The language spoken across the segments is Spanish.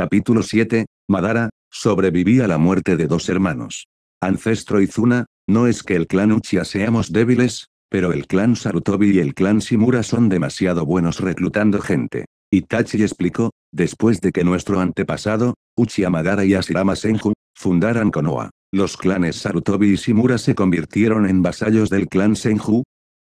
Capítulo 7. Madara, sobrevivía a la muerte de dos hermanos. Ancestro Izuna, no es que el clan Uchiha seamos débiles, pero el clan Sarutobi y el clan Shimura son demasiado buenos reclutando gente. Itachi explicó, después de que nuestro antepasado, Uchiha Madara y Asirama Senju, fundaran Konoha, los clanes Sarutobi y Shimura se convirtieron en vasallos del clan Senju.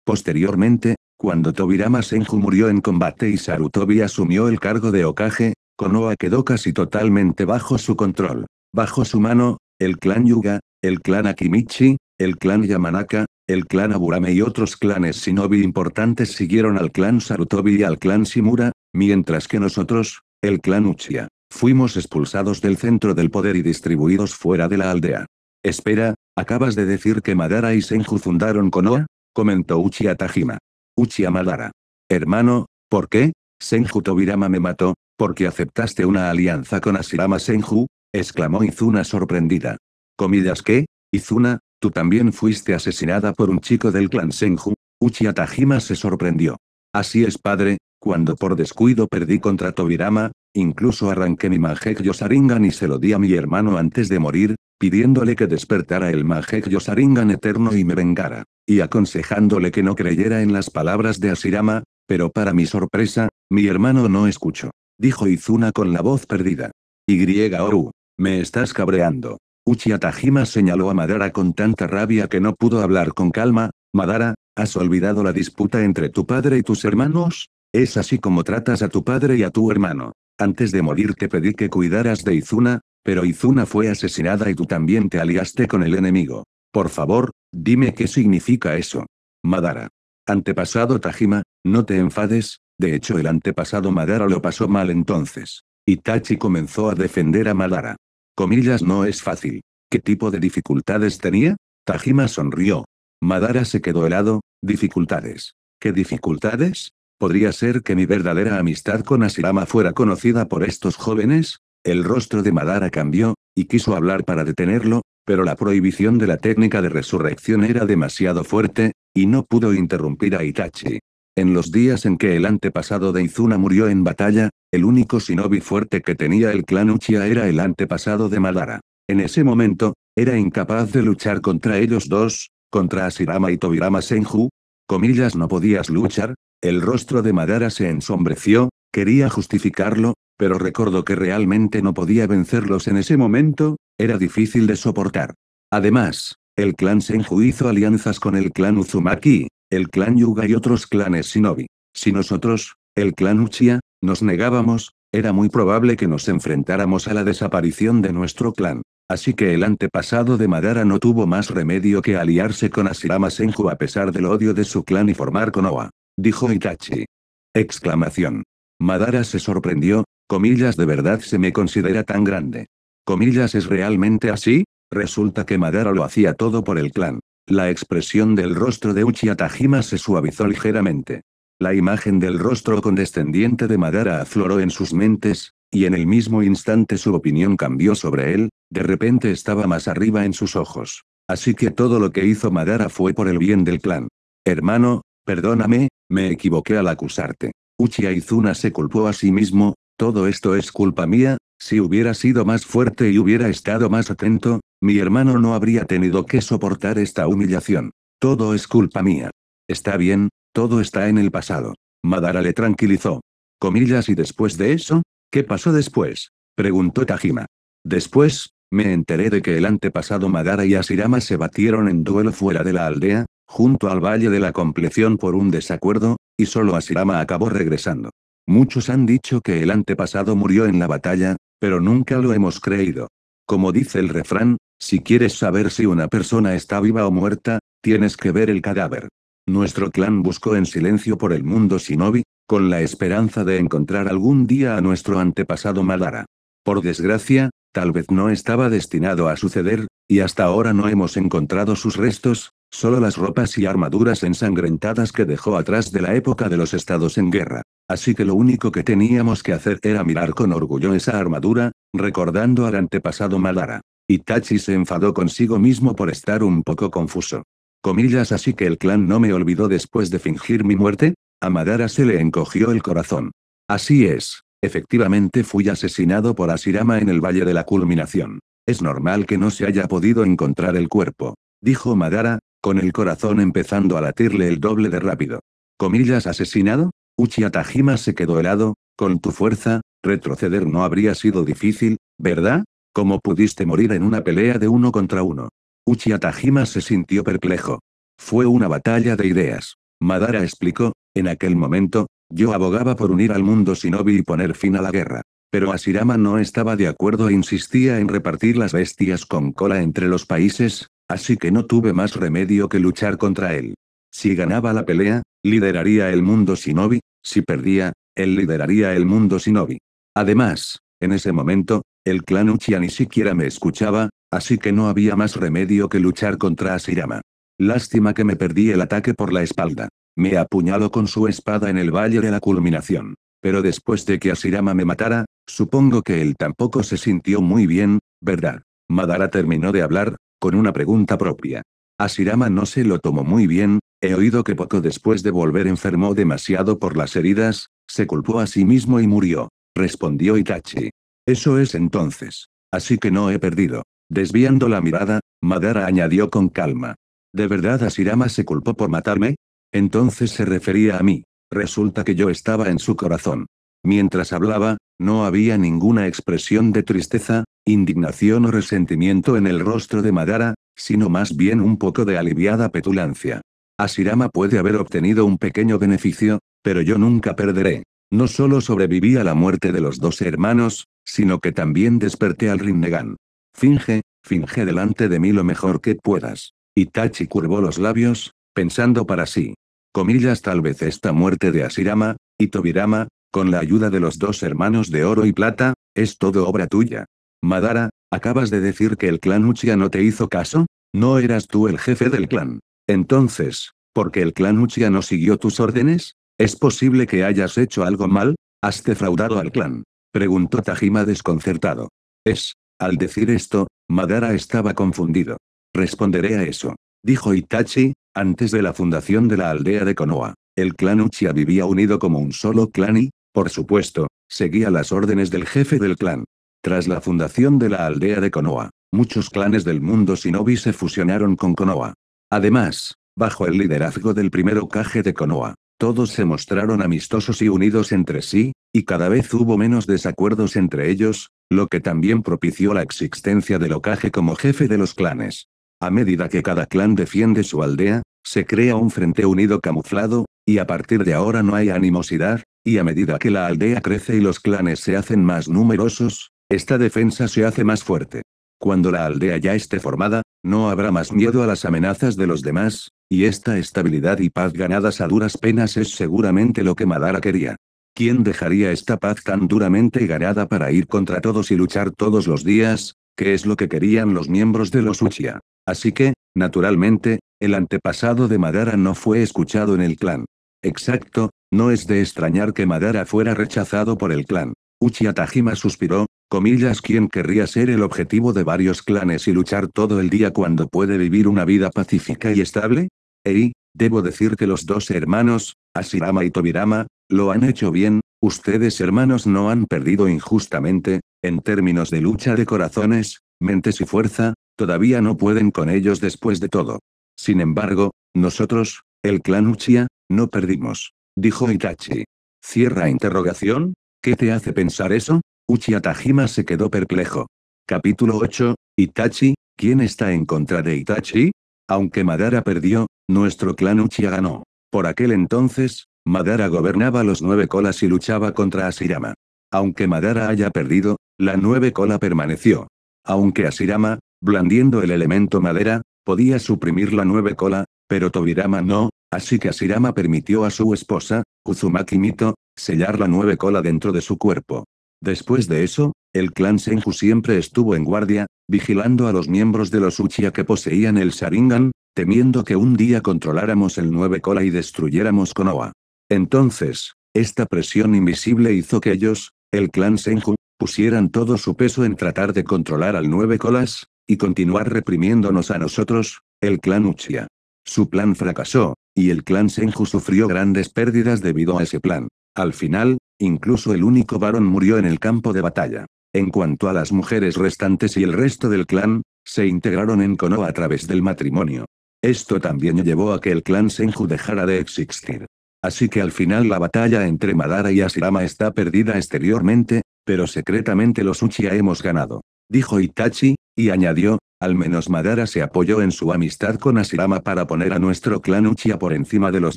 Posteriormente, cuando Tobirama Senju murió en combate y Sarutobi asumió el cargo de Okage, Konoha quedó casi totalmente bajo su control. Bajo su mano, el clan Yuga, el clan Akimichi, el clan Yamanaka, el clan Aburame y otros clanes shinobi importantes siguieron al clan Sarutobi y al clan Shimura, mientras que nosotros, el clan Uchiha, fuimos expulsados del centro del poder y distribuidos fuera de la aldea. Espera, ¿acabas de decir que Madara y Senju fundaron Konoha? comentó Uchiha Tajima. Uchiha Madara. Hermano, ¿por qué? Senju Tobirama me mató, porque aceptaste una alianza con Asirama Senju, exclamó Izuna sorprendida. ¿Comidas qué? Izuna, tú también fuiste asesinada por un chico del clan Senju. Uchiha Tajima se sorprendió. Así es padre, cuando por descuido perdí contra Tobirama, incluso arranqué mi yo Yosaringan y se lo di a mi hermano antes de morir, pidiéndole que despertara el yo Yosaringan eterno y me vengara, y aconsejándole que no creyera en las palabras de Asirama, pero para mi sorpresa, mi hermano no escuchó dijo Izuna con la voz perdida. Y Oru. Me estás cabreando. Uchiha Tajima señaló a Madara con tanta rabia que no pudo hablar con calma, Madara, ¿has olvidado la disputa entre tu padre y tus hermanos? Es así como tratas a tu padre y a tu hermano. Antes de morir te pedí que cuidaras de Izuna, pero Izuna fue asesinada y tú también te aliaste con el enemigo. Por favor, dime qué significa eso. Madara. Antepasado Tajima, no te enfades, de hecho el antepasado Madara lo pasó mal entonces. Itachi comenzó a defender a Madara. Comillas no es fácil. ¿Qué tipo de dificultades tenía? Tajima sonrió. Madara se quedó helado, dificultades. ¿Qué dificultades? ¿Podría ser que mi verdadera amistad con Asirama fuera conocida por estos jóvenes? El rostro de Madara cambió, y quiso hablar para detenerlo, pero la prohibición de la técnica de resurrección era demasiado fuerte, y no pudo interrumpir a Itachi. En los días en que el antepasado de Izuna murió en batalla, el único shinobi fuerte que tenía el clan Uchiha era el antepasado de Madara. En ese momento, era incapaz de luchar contra ellos dos, contra Asirama y Tobirama Senju. Comillas no podías luchar, el rostro de Madara se ensombreció, quería justificarlo, pero recordó que realmente no podía vencerlos en ese momento, era difícil de soportar. Además, el clan Senju hizo alianzas con el clan Uzumaki, el clan Yuga y otros clanes Shinobi. Si nosotros, el clan Uchiha, nos negábamos, era muy probable que nos enfrentáramos a la desaparición de nuestro clan. Así que el antepasado de Madara no tuvo más remedio que aliarse con Asirama Senju a pesar del odio de su clan y formar Konoha. Dijo Itachi. Exclamación. Madara se sorprendió, comillas de verdad se me considera tan grande. Comillas es realmente así, resulta que Madara lo hacía todo por el clan. La expresión del rostro de Uchiha Tajima se suavizó ligeramente. La imagen del rostro condescendiente de Madara afloró en sus mentes, y en el mismo instante su opinión cambió sobre él, de repente estaba más arriba en sus ojos. Así que todo lo que hizo Madara fue por el bien del clan. Hermano, perdóname, me equivoqué al acusarte. Uchiha Izuna se culpó a sí mismo, todo esto es culpa mía, si hubiera sido más fuerte y hubiera estado más atento, mi hermano no habría tenido que soportar esta humillación. Todo es culpa mía. Está bien, todo está en el pasado. Madara le tranquilizó. Comillas y después de eso, ¿qué pasó después? Preguntó Tajima. Después, me enteré de que el antepasado Madara y Asirama se batieron en duelo fuera de la aldea, junto al Valle de la Compleción por un desacuerdo, y solo Asirama acabó regresando. Muchos han dicho que el antepasado murió en la batalla, pero nunca lo hemos creído. Como dice el refrán, si quieres saber si una persona está viva o muerta, tienes que ver el cadáver. Nuestro clan buscó en silencio por el mundo Shinobi, con la esperanza de encontrar algún día a nuestro antepasado Madara. Por desgracia, tal vez no estaba destinado a suceder, y hasta ahora no hemos encontrado sus restos, solo las ropas y armaduras ensangrentadas que dejó atrás de la época de los estados en guerra. Así que lo único que teníamos que hacer era mirar con orgullo esa armadura, recordando al antepasado Madara. Itachi se enfadó consigo mismo por estar un poco confuso. Comillas así que el clan no me olvidó después de fingir mi muerte, a Madara se le encogió el corazón. Así es, efectivamente fui asesinado por Asirama en el Valle de la Culminación. Es normal que no se haya podido encontrar el cuerpo, dijo Madara, con el corazón empezando a latirle el doble de rápido. Comillas asesinado? Uchiha Tajima se quedó helado, con tu fuerza, retroceder no habría sido difícil, ¿verdad? ¿Cómo pudiste morir en una pelea de uno contra uno? Uchiha Tajima se sintió perplejo. Fue una batalla de ideas. Madara explicó, en aquel momento, yo abogaba por unir al mundo shinobi y poner fin a la guerra. Pero Asirama no estaba de acuerdo e insistía en repartir las bestias con cola entre los países, así que no tuve más remedio que luchar contra él. Si ganaba la pelea, lideraría el mundo shinobi, si perdía, él lideraría el mundo shinobi. Además, en ese momento, el clan Uchiha ni siquiera me escuchaba, así que no había más remedio que luchar contra Asirama. Lástima que me perdí el ataque por la espalda. Me apuñaló con su espada en el valle de la culminación. Pero después de que Asirama me matara, supongo que él tampoco se sintió muy bien, ¿verdad? Madara terminó de hablar, con una pregunta propia. Asirama no se lo tomó muy bien, he oído que poco después de volver enfermó demasiado por las heridas, se culpó a sí mismo y murió, respondió Itachi. Eso es entonces. Así que no he perdido. Desviando la mirada, Madara añadió con calma. ¿De verdad Asirama se culpó por matarme? Entonces se refería a mí. Resulta que yo estaba en su corazón. Mientras hablaba, no había ninguna expresión de tristeza, indignación o resentimiento en el rostro de Madara, sino más bien un poco de aliviada petulancia. Asirama puede haber obtenido un pequeño beneficio, pero yo nunca perderé. No solo sobreviví a la muerte de los dos hermanos, sino que también desperté al Rinnegan. Finge, finge delante de mí lo mejor que puedas. Itachi curvó los labios, pensando para sí. Comillas tal vez esta muerte de Asirama, y Tobirama, con la ayuda de los dos hermanos de oro y plata, es todo obra tuya. Madara, ¿acabas de decir que el clan Uchiha no te hizo caso? ¿No eras tú el jefe del clan? Entonces, ¿por qué el clan Uchiha no siguió tus órdenes? ¿Es posible que hayas hecho algo mal? ¿Has defraudado al clan? Preguntó Tajima desconcertado. Es. Al decir esto, Madara estaba confundido. Responderé a eso. Dijo Itachi, antes de la fundación de la aldea de Konoha. El clan Uchiha vivía unido como un solo clan y, por supuesto, seguía las órdenes del jefe del clan. Tras la fundación de la aldea de Konoha, muchos clanes del mundo shinobi se fusionaron con Konoha. Además, bajo el liderazgo del primero caje de Konoha, todos se mostraron amistosos y unidos entre sí, y cada vez hubo menos desacuerdos entre ellos, lo que también propició la existencia de ocaje como jefe de los clanes. A medida que cada clan defiende su aldea, se crea un frente unido camuflado, y a partir de ahora no hay animosidad, y a medida que la aldea crece y los clanes se hacen más numerosos, esta defensa se hace más fuerte. Cuando la aldea ya esté formada, no habrá más miedo a las amenazas de los demás, y esta estabilidad y paz ganadas a duras penas es seguramente lo que Madara quería. ¿Quién dejaría esta paz tan duramente ganada para ir contra todos y luchar todos los días, que es lo que querían los miembros de los Uchiha? Así que, naturalmente, el antepasado de Madara no fue escuchado en el clan. Exacto, no es de extrañar que Madara fuera rechazado por el clan. Uchiha Tajima suspiró, comillas, ¿quién querría ser el objetivo de varios clanes y luchar todo el día cuando puede vivir una vida pacífica y estable? Ey, debo decir que los dos hermanos, Asirama y Tobirama, lo han hecho bien, ustedes hermanos no han perdido injustamente, en términos de lucha de corazones, mentes y fuerza, todavía no pueden con ellos después de todo. Sin embargo, nosotros, el clan Uchiha, no perdimos, dijo Itachi. Cierra interrogación, ¿qué te hace pensar eso? Uchiha Tajima se quedó perplejo. Capítulo 8. Itachi, ¿quién está en contra de Itachi? Aunque Madara perdió, nuestro clan Uchiha ganó. Por aquel entonces, Madara gobernaba los nueve colas y luchaba contra Asirama. Aunque Madara haya perdido, la nueve cola permaneció. Aunque Asirama, blandiendo el elemento madera, podía suprimir la nueve cola, pero Tobirama no, así que Asirama permitió a su esposa, Uzumaki Mito, sellar la nueve cola dentro de su cuerpo. Después de eso, el clan Senju siempre estuvo en guardia, vigilando a los miembros de los Uchiha que poseían el Sharingan, temiendo que un día controláramos el nueve cola y destruyéramos Konoha. Entonces, esta presión invisible hizo que ellos, el clan Senju, pusieran todo su peso en tratar de controlar al nueve colas, y continuar reprimiéndonos a nosotros, el clan Uchiha. Su plan fracasó, y el clan Senju sufrió grandes pérdidas debido a ese plan. Al final, Incluso el único varón murió en el campo de batalla. En cuanto a las mujeres restantes y el resto del clan, se integraron en Konoha a través del matrimonio. Esto también llevó a que el clan Senju dejara de existir. Así que al final la batalla entre Madara y Asirama está perdida exteriormente, pero secretamente los Uchiha hemos ganado. Dijo Itachi, y añadió, al menos Madara se apoyó en su amistad con Asirama para poner a nuestro clan Uchiha por encima de los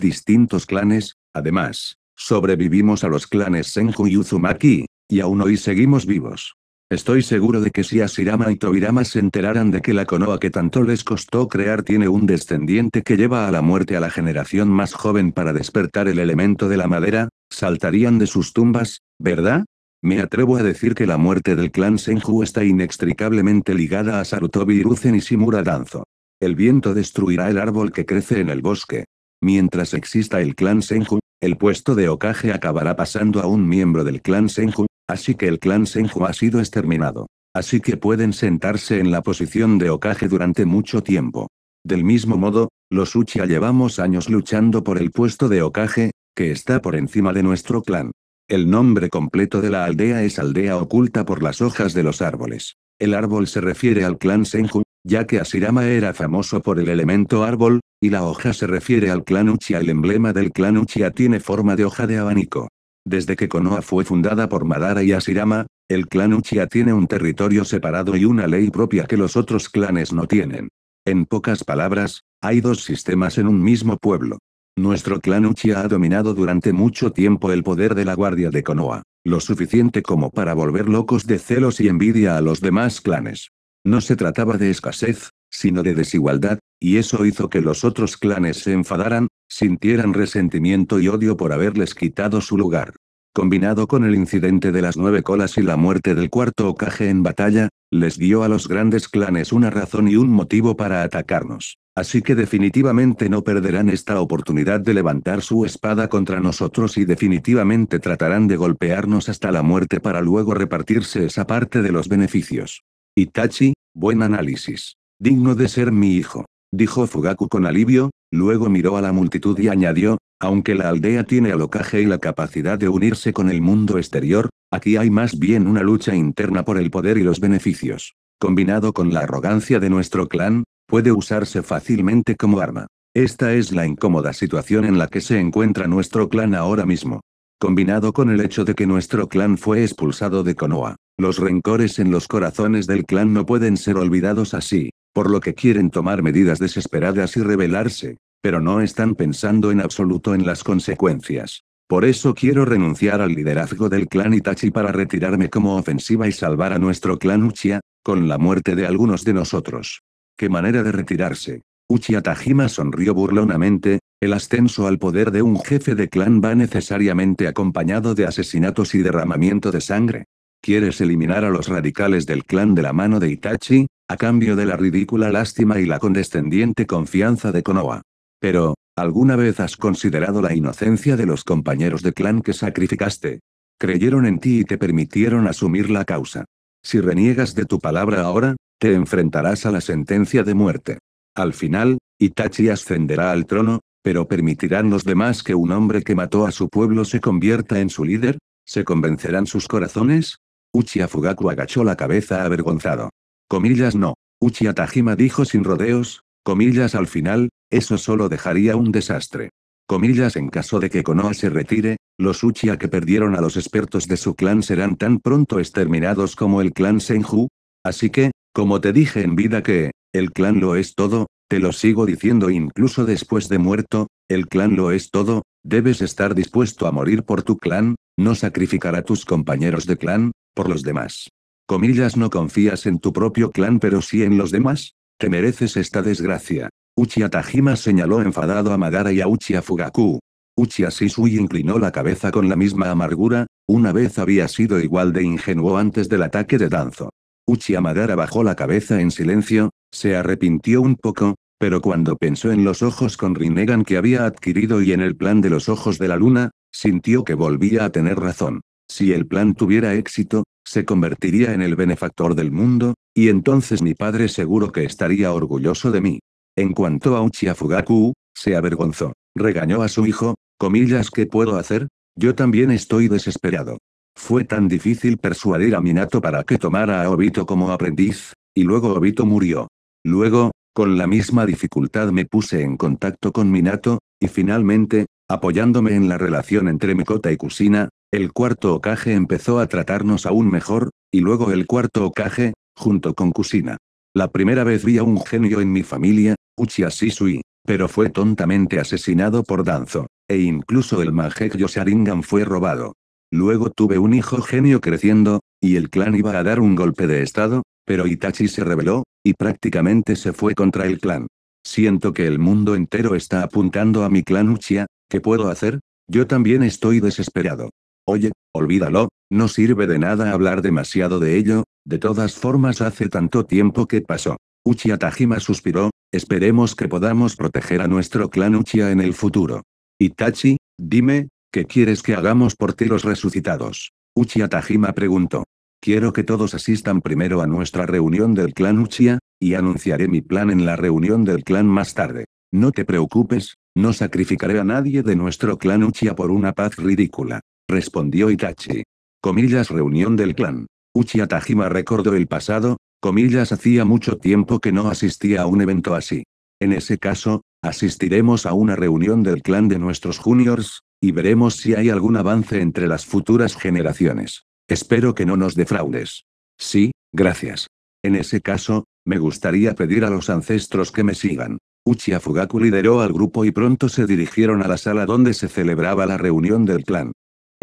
distintos clanes, además, Sobrevivimos a los clanes Senju y Uzumaki, y aún hoy seguimos vivos. Estoy seguro de que si Asirama y Tobirama se enteraran de que la Konoha que tanto les costó crear tiene un descendiente que lleva a la muerte a la generación más joven para despertar el elemento de la madera, saltarían de sus tumbas, ¿verdad? Me atrevo a decir que la muerte del clan Senju está inextricablemente ligada a Sarutobi Ruzen y Shimura Danzo. El viento destruirá el árbol que crece en el bosque. Mientras exista el clan Senju, el puesto de Okage acabará pasando a un miembro del clan Senju, así que el clan Senju ha sido exterminado. Así que pueden sentarse en la posición de Okage durante mucho tiempo. Del mismo modo, los Uchiha llevamos años luchando por el puesto de Okage, que está por encima de nuestro clan. El nombre completo de la aldea es Aldea Oculta por las hojas de los árboles. El árbol se refiere al clan Senju, ya que Asirama era famoso por el elemento árbol, y la hoja se refiere al clan Uchiha. El emblema del clan Uchiha tiene forma de hoja de abanico. Desde que Konoha fue fundada por Madara y Asirama, el clan Uchiha tiene un territorio separado y una ley propia que los otros clanes no tienen. En pocas palabras, hay dos sistemas en un mismo pueblo. Nuestro clan Uchiha ha dominado durante mucho tiempo el poder de la guardia de Konoha, lo suficiente como para volver locos de celos y envidia a los demás clanes. No se trataba de escasez, sino de desigualdad, y eso hizo que los otros clanes se enfadaran, sintieran resentimiento y odio por haberles quitado su lugar. Combinado con el incidente de las nueve colas y la muerte del cuarto ocaje en batalla, les dio a los grandes clanes una razón y un motivo para atacarnos. Así que definitivamente no perderán esta oportunidad de levantar su espada contra nosotros y definitivamente tratarán de golpearnos hasta la muerte para luego repartirse esa parte de los beneficios. Itachi, buen análisis digno de ser mi hijo, dijo Fugaku con alivio, luego miró a la multitud y añadió, aunque la aldea tiene alocaje y la capacidad de unirse con el mundo exterior, aquí hay más bien una lucha interna por el poder y los beneficios. Combinado con la arrogancia de nuestro clan, puede usarse fácilmente como arma. Esta es la incómoda situación en la que se encuentra nuestro clan ahora mismo. Combinado con el hecho de que nuestro clan fue expulsado de Konoha, los rencores en los corazones del clan no pueden ser olvidados así por lo que quieren tomar medidas desesperadas y rebelarse, pero no están pensando en absoluto en las consecuencias. Por eso quiero renunciar al liderazgo del clan Itachi para retirarme como ofensiva y salvar a nuestro clan Uchiha, con la muerte de algunos de nosotros. ¿Qué manera de retirarse? Uchiha Tajima sonrió burlonamente, el ascenso al poder de un jefe de clan va necesariamente acompañado de asesinatos y derramamiento de sangre, ¿Quieres eliminar a los radicales del clan de la mano de Itachi? A cambio de la ridícula lástima y la condescendiente confianza de Konoha. Pero, ¿alguna vez has considerado la inocencia de los compañeros de clan que sacrificaste? Creyeron en ti y te permitieron asumir la causa. Si reniegas de tu palabra ahora, te enfrentarás a la sentencia de muerte. Al final, Itachi ascenderá al trono, pero ¿permitirán los demás que un hombre que mató a su pueblo se convierta en su líder? ¿Se convencerán sus corazones? Uchiha Fugaku agachó la cabeza avergonzado. Comillas no. Uchiha Tajima dijo sin rodeos, comillas al final, eso solo dejaría un desastre. Comillas en caso de que Konoha se retire, los Uchiha que perdieron a los expertos de su clan serán tan pronto exterminados como el clan Senju. Así que, como te dije en vida que, el clan lo es todo, te lo sigo diciendo incluso después de muerto, el clan lo es todo, debes estar dispuesto a morir por tu clan, no sacrificar a tus compañeros de clan, por los demás. Comillas no confías en tu propio clan pero sí en los demás. Te mereces esta desgracia. Uchiha Tajima señaló enfadado a Magara y a Uchiha Fugaku. Uchiha Shisui inclinó la cabeza con la misma amargura, una vez había sido igual de ingenuo antes del ataque de Danzo. Uchiha Magara bajó la cabeza en silencio, se arrepintió un poco, pero cuando pensó en los ojos con Rinnegan que había adquirido y en el plan de los ojos de la luna, sintió que volvía a tener razón. Si el plan tuviera éxito, se convertiría en el benefactor del mundo, y entonces mi padre seguro que estaría orgulloso de mí. En cuanto a Uchiha Fugaku, se avergonzó. Regañó a su hijo, comillas ¿qué puedo hacer? Yo también estoy desesperado. Fue tan difícil persuadir a Minato para que tomara a Obito como aprendiz, y luego Obito murió. Luego, con la misma dificultad me puse en contacto con Minato, y finalmente, apoyándome en la relación entre Mikota y Kusina, el cuarto Okage empezó a tratarnos aún mejor, y luego el cuarto Okage, junto con Kusina. La primera vez vi a un genio en mi familia, Uchiha Shisui, pero fue tontamente asesinado por Danzo, e incluso el Yo Sharingan fue robado. Luego tuve un hijo genio creciendo, y el clan iba a dar un golpe de estado, pero Itachi se rebeló, y prácticamente se fue contra el clan. Siento que el mundo entero está apuntando a mi clan Uchiha, ¿qué puedo hacer? Yo también estoy desesperado. Oye, olvídalo, no sirve de nada hablar demasiado de ello, de todas formas hace tanto tiempo que pasó. Uchiha Tajima suspiró, esperemos que podamos proteger a nuestro clan Uchiha en el futuro. Itachi, dime, ¿qué quieres que hagamos por ti los resucitados? Uchiha Tajima preguntó. Quiero que todos asistan primero a nuestra reunión del clan Uchiha, y anunciaré mi plan en la reunión del clan más tarde. No te preocupes, no sacrificaré a nadie de nuestro clan Uchiha por una paz ridícula respondió Itachi. Comillas reunión del clan. Uchiha Tajima recordó el pasado, comillas hacía mucho tiempo que no asistía a un evento así. En ese caso, asistiremos a una reunión del clan de nuestros juniors, y veremos si hay algún avance entre las futuras generaciones. Espero que no nos defraudes. Sí, gracias. En ese caso, me gustaría pedir a los ancestros que me sigan. Uchiha Fugaku lideró al grupo y pronto se dirigieron a la sala donde se celebraba la reunión del clan.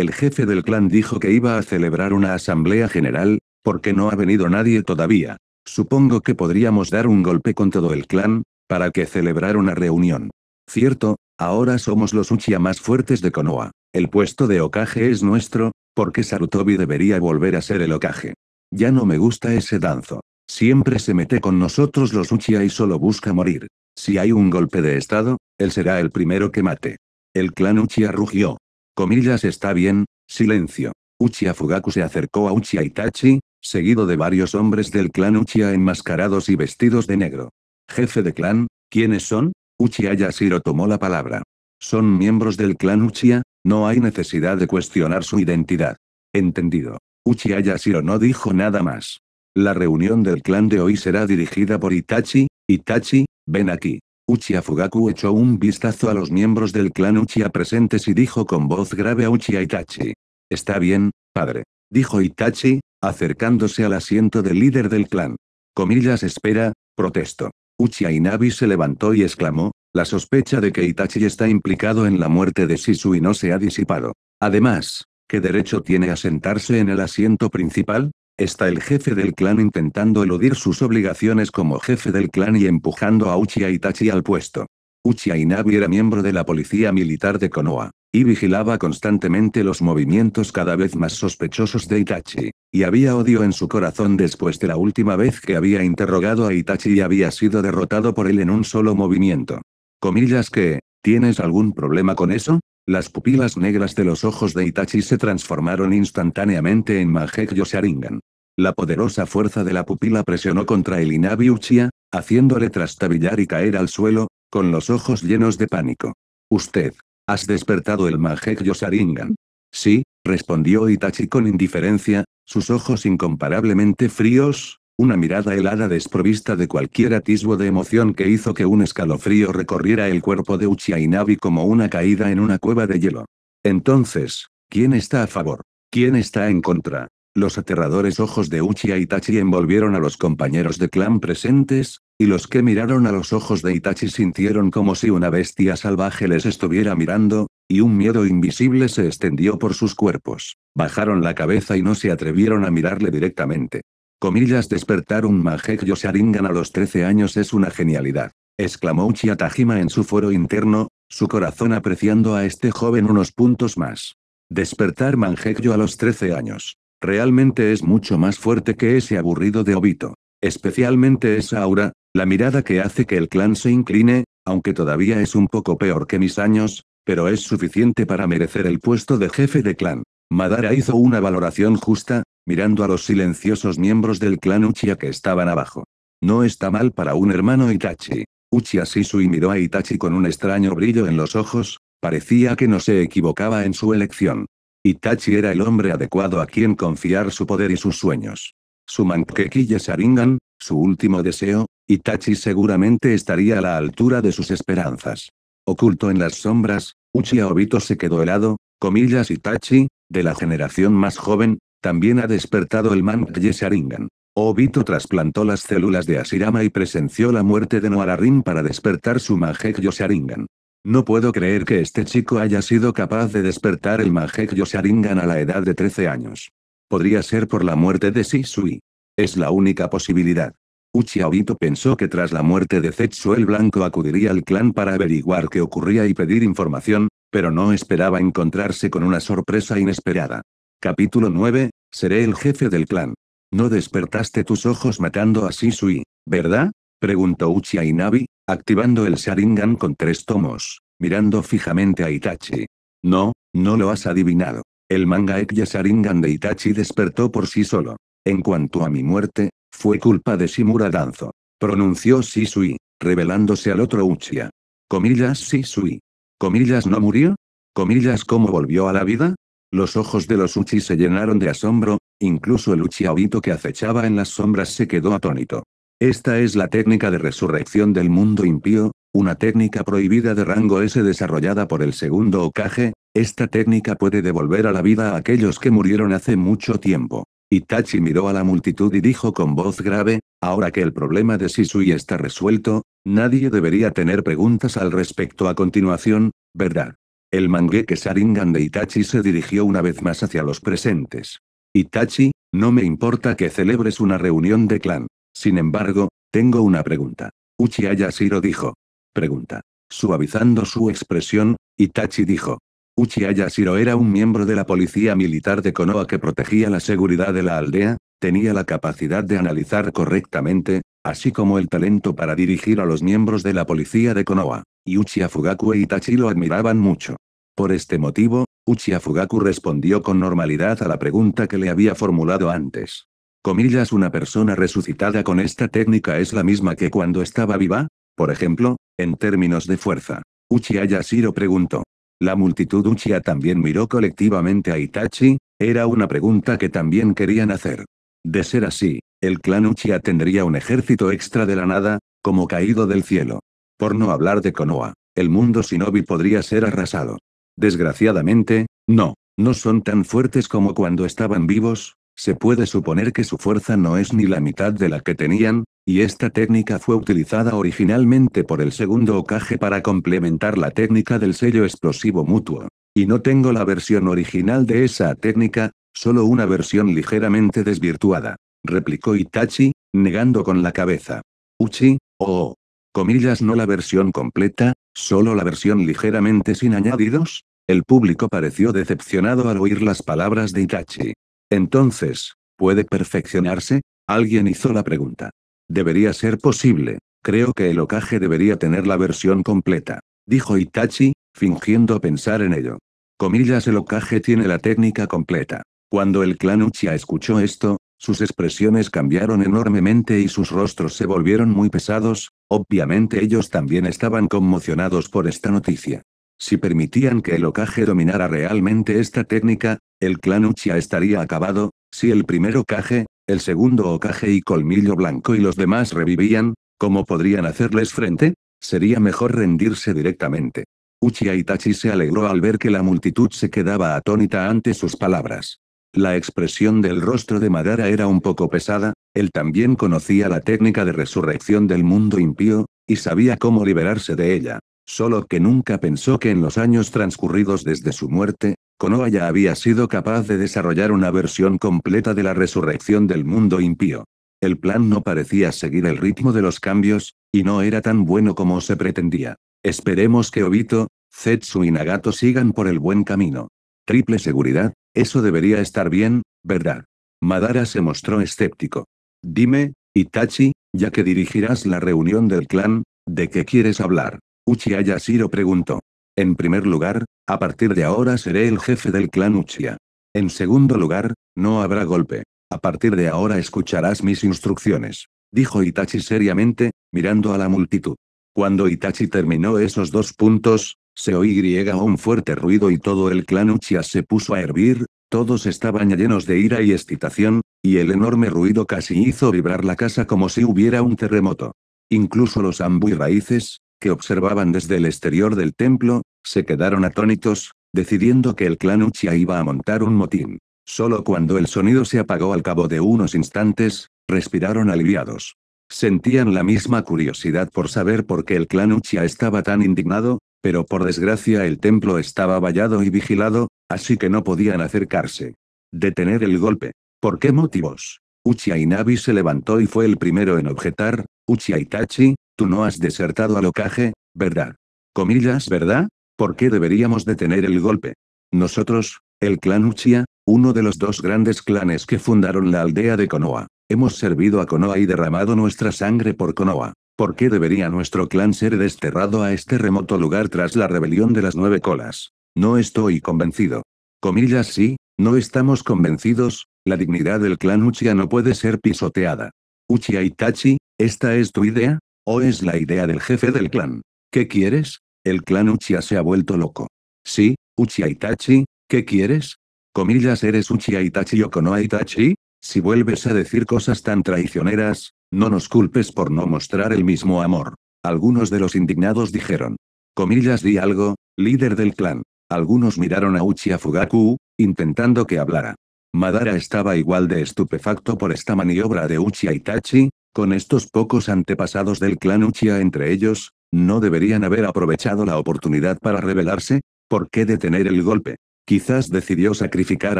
El jefe del clan dijo que iba a celebrar una asamblea general, porque no ha venido nadie todavía. Supongo que podríamos dar un golpe con todo el clan, para que celebrar una reunión. Cierto, ahora somos los Uchiha más fuertes de Konoha. El puesto de Okage es nuestro, porque Sarutobi debería volver a ser el Okage. Ya no me gusta ese danzo. Siempre se mete con nosotros los Uchiha y solo busca morir. Si hay un golpe de estado, él será el primero que mate. El clan Uchiha rugió. Comillas está bien, silencio. Uchiha Fugaku se acercó a Uchiha Itachi, seguido de varios hombres del clan Uchiha enmascarados y vestidos de negro. Jefe de clan, ¿quiénes son? Uchiha Yashiro tomó la palabra. Son miembros del clan Uchiha, no hay necesidad de cuestionar su identidad. Entendido. Uchiha Yashiro no dijo nada más. La reunión del clan de hoy será dirigida por Itachi, Itachi, ven aquí. Uchiha Fugaku echó un vistazo a los miembros del clan Uchiha presentes y dijo con voz grave a Uchiha Itachi. Está bien, padre. Dijo Itachi, acercándose al asiento del líder del clan. Comillas espera, protesto. Uchiha Inabi se levantó y exclamó, la sospecha de que Itachi está implicado en la muerte de Shisui no se ha disipado. Además, ¿qué derecho tiene a sentarse en el asiento principal? está el jefe del clan intentando eludir sus obligaciones como jefe del clan y empujando a Uchiha Itachi al puesto. Uchiha Inabi era miembro de la policía militar de Konoha, y vigilaba constantemente los movimientos cada vez más sospechosos de Itachi, y había odio en su corazón después de la última vez que había interrogado a Itachi y había sido derrotado por él en un solo movimiento. Comillas que, ¿tienes algún problema con eso? Las pupilas negras de los ojos de Itachi se transformaron instantáneamente en majek Sharingan. La poderosa fuerza de la pupila presionó contra el Inabi Uchiha, haciéndole trastabillar y caer al suelo, con los ojos llenos de pánico. Usted. Has despertado el Majek Yosaringan. Sí, respondió Itachi con indiferencia, sus ojos incomparablemente fríos, una mirada helada desprovista de cualquier atisbo de emoción que hizo que un escalofrío recorriera el cuerpo de Uchiha Inabi como una caída en una cueva de hielo. Entonces, ¿quién está a favor? ¿Quién está en contra? Los aterradores ojos de Uchiha Itachi envolvieron a los compañeros de clan presentes, y los que miraron a los ojos de Itachi sintieron como si una bestia salvaje les estuviera mirando, y un miedo invisible se extendió por sus cuerpos. Bajaron la cabeza y no se atrevieron a mirarle directamente. Comillas despertar un Mangekyo Sharingan a los 13 años es una genialidad. Exclamó Uchiha Tajima en su foro interno, su corazón apreciando a este joven unos puntos más. Despertar Mangekyo a los 13 años. Realmente es mucho más fuerte que ese aburrido de Obito. Especialmente esa aura, la mirada que hace que el clan se incline, aunque todavía es un poco peor que mis años, pero es suficiente para merecer el puesto de jefe de clan. Madara hizo una valoración justa, mirando a los silenciosos miembros del clan Uchiha que estaban abajo. No está mal para un hermano Itachi. Uchiha Shisui miró a Itachi con un extraño brillo en los ojos, parecía que no se equivocaba en su elección. Itachi era el hombre adecuado a quien confiar su poder y sus sueños. Su Mangekyou Sharingan, su último deseo, Itachi seguramente estaría a la altura de sus esperanzas. Oculto en las sombras, Uchiha Obito se quedó helado, comillas Itachi, de la generación más joven, también ha despertado el Mangekyou Sharingan. Obito trasplantó las células de Asirama y presenció la muerte de Noararin para despertar su Mangekyou Sharingan. No puedo creer que este chico haya sido capaz de despertar el Majek Sharingan a la edad de 13 años. Podría ser por la muerte de Sisui. Es la única posibilidad. Uchiha pensó que tras la muerte de Zetsu el Blanco acudiría al clan para averiguar qué ocurría y pedir información, pero no esperaba encontrarse con una sorpresa inesperada. Capítulo 9, Seré el jefe del clan. No despertaste tus ojos matando a Sisui, ¿verdad? Preguntó Uchiha Inabi, activando el Sharingan con tres tomos, mirando fijamente a Itachi. No, no lo has adivinado. El manga Ekya Sharingan de Itachi despertó por sí solo. En cuanto a mi muerte, fue culpa de Shimura Danzo. Pronunció Shisui, revelándose al otro Uchiha. Comillas Shisui. Comillas no murió. Comillas cómo volvió a la vida. Los ojos de los Uchi se llenaron de asombro, incluso el Uchiha Obito que acechaba en las sombras se quedó atónito. Esta es la técnica de resurrección del mundo impío, una técnica prohibida de rango S desarrollada por el segundo Okage, esta técnica puede devolver a la vida a aquellos que murieron hace mucho tiempo. Itachi miró a la multitud y dijo con voz grave, ahora que el problema de Sisui está resuelto, nadie debería tener preguntas al respecto a continuación, ¿verdad? El que Saringan de Itachi se dirigió una vez más hacia los presentes. Itachi, no me importa que celebres una reunión de clan. Sin embargo, tengo una pregunta. Uchiha Ayashiro dijo. Pregunta. Suavizando su expresión, Itachi dijo. Uchiha Ayashiro era un miembro de la policía militar de Konoha que protegía la seguridad de la aldea, tenía la capacidad de analizar correctamente, así como el talento para dirigir a los miembros de la policía de Konoha. Y Uchiha Fugaku e Itachi lo admiraban mucho. Por este motivo, Uchiha Fugaku respondió con normalidad a la pregunta que le había formulado antes. Comillas una persona resucitada con esta técnica es la misma que cuando estaba viva, por ejemplo, en términos de fuerza. Uchiha Yashiro preguntó. La multitud Uchiha también miró colectivamente a Itachi, era una pregunta que también querían hacer. De ser así, el clan Uchiha tendría un ejército extra de la nada, como caído del cielo. Por no hablar de Konoha, el mundo shinobi podría ser arrasado. Desgraciadamente, no, no son tan fuertes como cuando estaban vivos, se puede suponer que su fuerza no es ni la mitad de la que tenían, y esta técnica fue utilizada originalmente por el segundo Okage para complementar la técnica del sello explosivo mutuo. Y no tengo la versión original de esa técnica, solo una versión ligeramente desvirtuada, replicó Itachi, negando con la cabeza. Uchi, oh, oh. Comillas no la versión completa, solo la versión ligeramente sin añadidos. El público pareció decepcionado al oír las palabras de Itachi. Entonces, ¿puede perfeccionarse? Alguien hizo la pregunta. Debería ser posible. Creo que el ocaje debería tener la versión completa. Dijo Itachi, fingiendo pensar en ello. Comillas el ocaje tiene la técnica completa. Cuando el clan Uchiha escuchó esto, sus expresiones cambiaron enormemente y sus rostros se volvieron muy pesados, obviamente ellos también estaban conmocionados por esta noticia. Si permitían que el Okage dominara realmente esta técnica, el clan Uchiha estaría acabado, si el primer Okage, el segundo Okage y Colmillo Blanco y los demás revivían, ¿cómo podrían hacerles frente? Sería mejor rendirse directamente. Uchiha Itachi se alegró al ver que la multitud se quedaba atónita ante sus palabras. La expresión del rostro de Madara era un poco pesada, él también conocía la técnica de resurrección del mundo impío, y sabía cómo liberarse de ella solo que nunca pensó que en los años transcurridos desde su muerte, Konoha ya había sido capaz de desarrollar una versión completa de la resurrección del mundo impío. El plan no parecía seguir el ritmo de los cambios, y no era tan bueno como se pretendía. Esperemos que Obito, Zetsu y Nagato sigan por el buen camino. Triple seguridad, eso debería estar bien, ¿verdad? Madara se mostró escéptico. Dime, Itachi, ya que dirigirás la reunión del clan, ¿de qué quieres hablar? Uchiha Yashiro preguntó. En primer lugar, a partir de ahora seré el jefe del clan Uchiha. En segundo lugar, no habrá golpe. A partir de ahora escucharás mis instrucciones. Dijo Itachi seriamente, mirando a la multitud. Cuando Itachi terminó esos dos puntos, se oyó un fuerte ruido y todo el clan Uchiha se puso a hervir, todos estaban llenos de ira y excitación, y el enorme ruido casi hizo vibrar la casa como si hubiera un terremoto. Incluso los ambu y raíces, que observaban desde el exterior del templo, se quedaron atónitos, decidiendo que el clan Uchiha iba a montar un motín. Solo cuando el sonido se apagó al cabo de unos instantes, respiraron aliviados. Sentían la misma curiosidad por saber por qué el clan Uchiha estaba tan indignado, pero por desgracia el templo estaba vallado y vigilado, así que no podían acercarse. Detener el golpe. ¿Por qué motivos? Uchiha Inabi se levantó y fue el primero en objetar, Uchiha Itachi, tú no has desertado al ocaje, ¿verdad? Comillas, ¿verdad? ¿Por qué deberíamos detener el golpe? Nosotros, el clan Uchiha, uno de los dos grandes clanes que fundaron la aldea de Konoha, hemos servido a Konoha y derramado nuestra sangre por Konoha. ¿Por qué debería nuestro clan ser desterrado a este remoto lugar tras la rebelión de las nueve colas? No estoy convencido. Comillas sí, no estamos convencidos, la dignidad del clan Uchiha no puede ser pisoteada. Uchiha Itachi, ¿Esta es tu idea? ¿O es la idea del jefe del clan? ¿Qué quieres? El clan Uchiha se ha vuelto loco. Sí, Uchiha Itachi, ¿qué quieres? Comillas, ¿eres Uchiha Itachi o Konoha Itachi? Si vuelves a decir cosas tan traicioneras, no nos culpes por no mostrar el mismo amor. Algunos de los indignados dijeron. Comillas, di algo, líder del clan. Algunos miraron a Uchiha Fugaku, intentando que hablara. Madara estaba igual de estupefacto por esta maniobra de Uchiha Itachi, con estos pocos antepasados del clan Uchiha entre ellos, ¿no deberían haber aprovechado la oportunidad para rebelarse? ¿Por qué detener el golpe? Quizás decidió sacrificar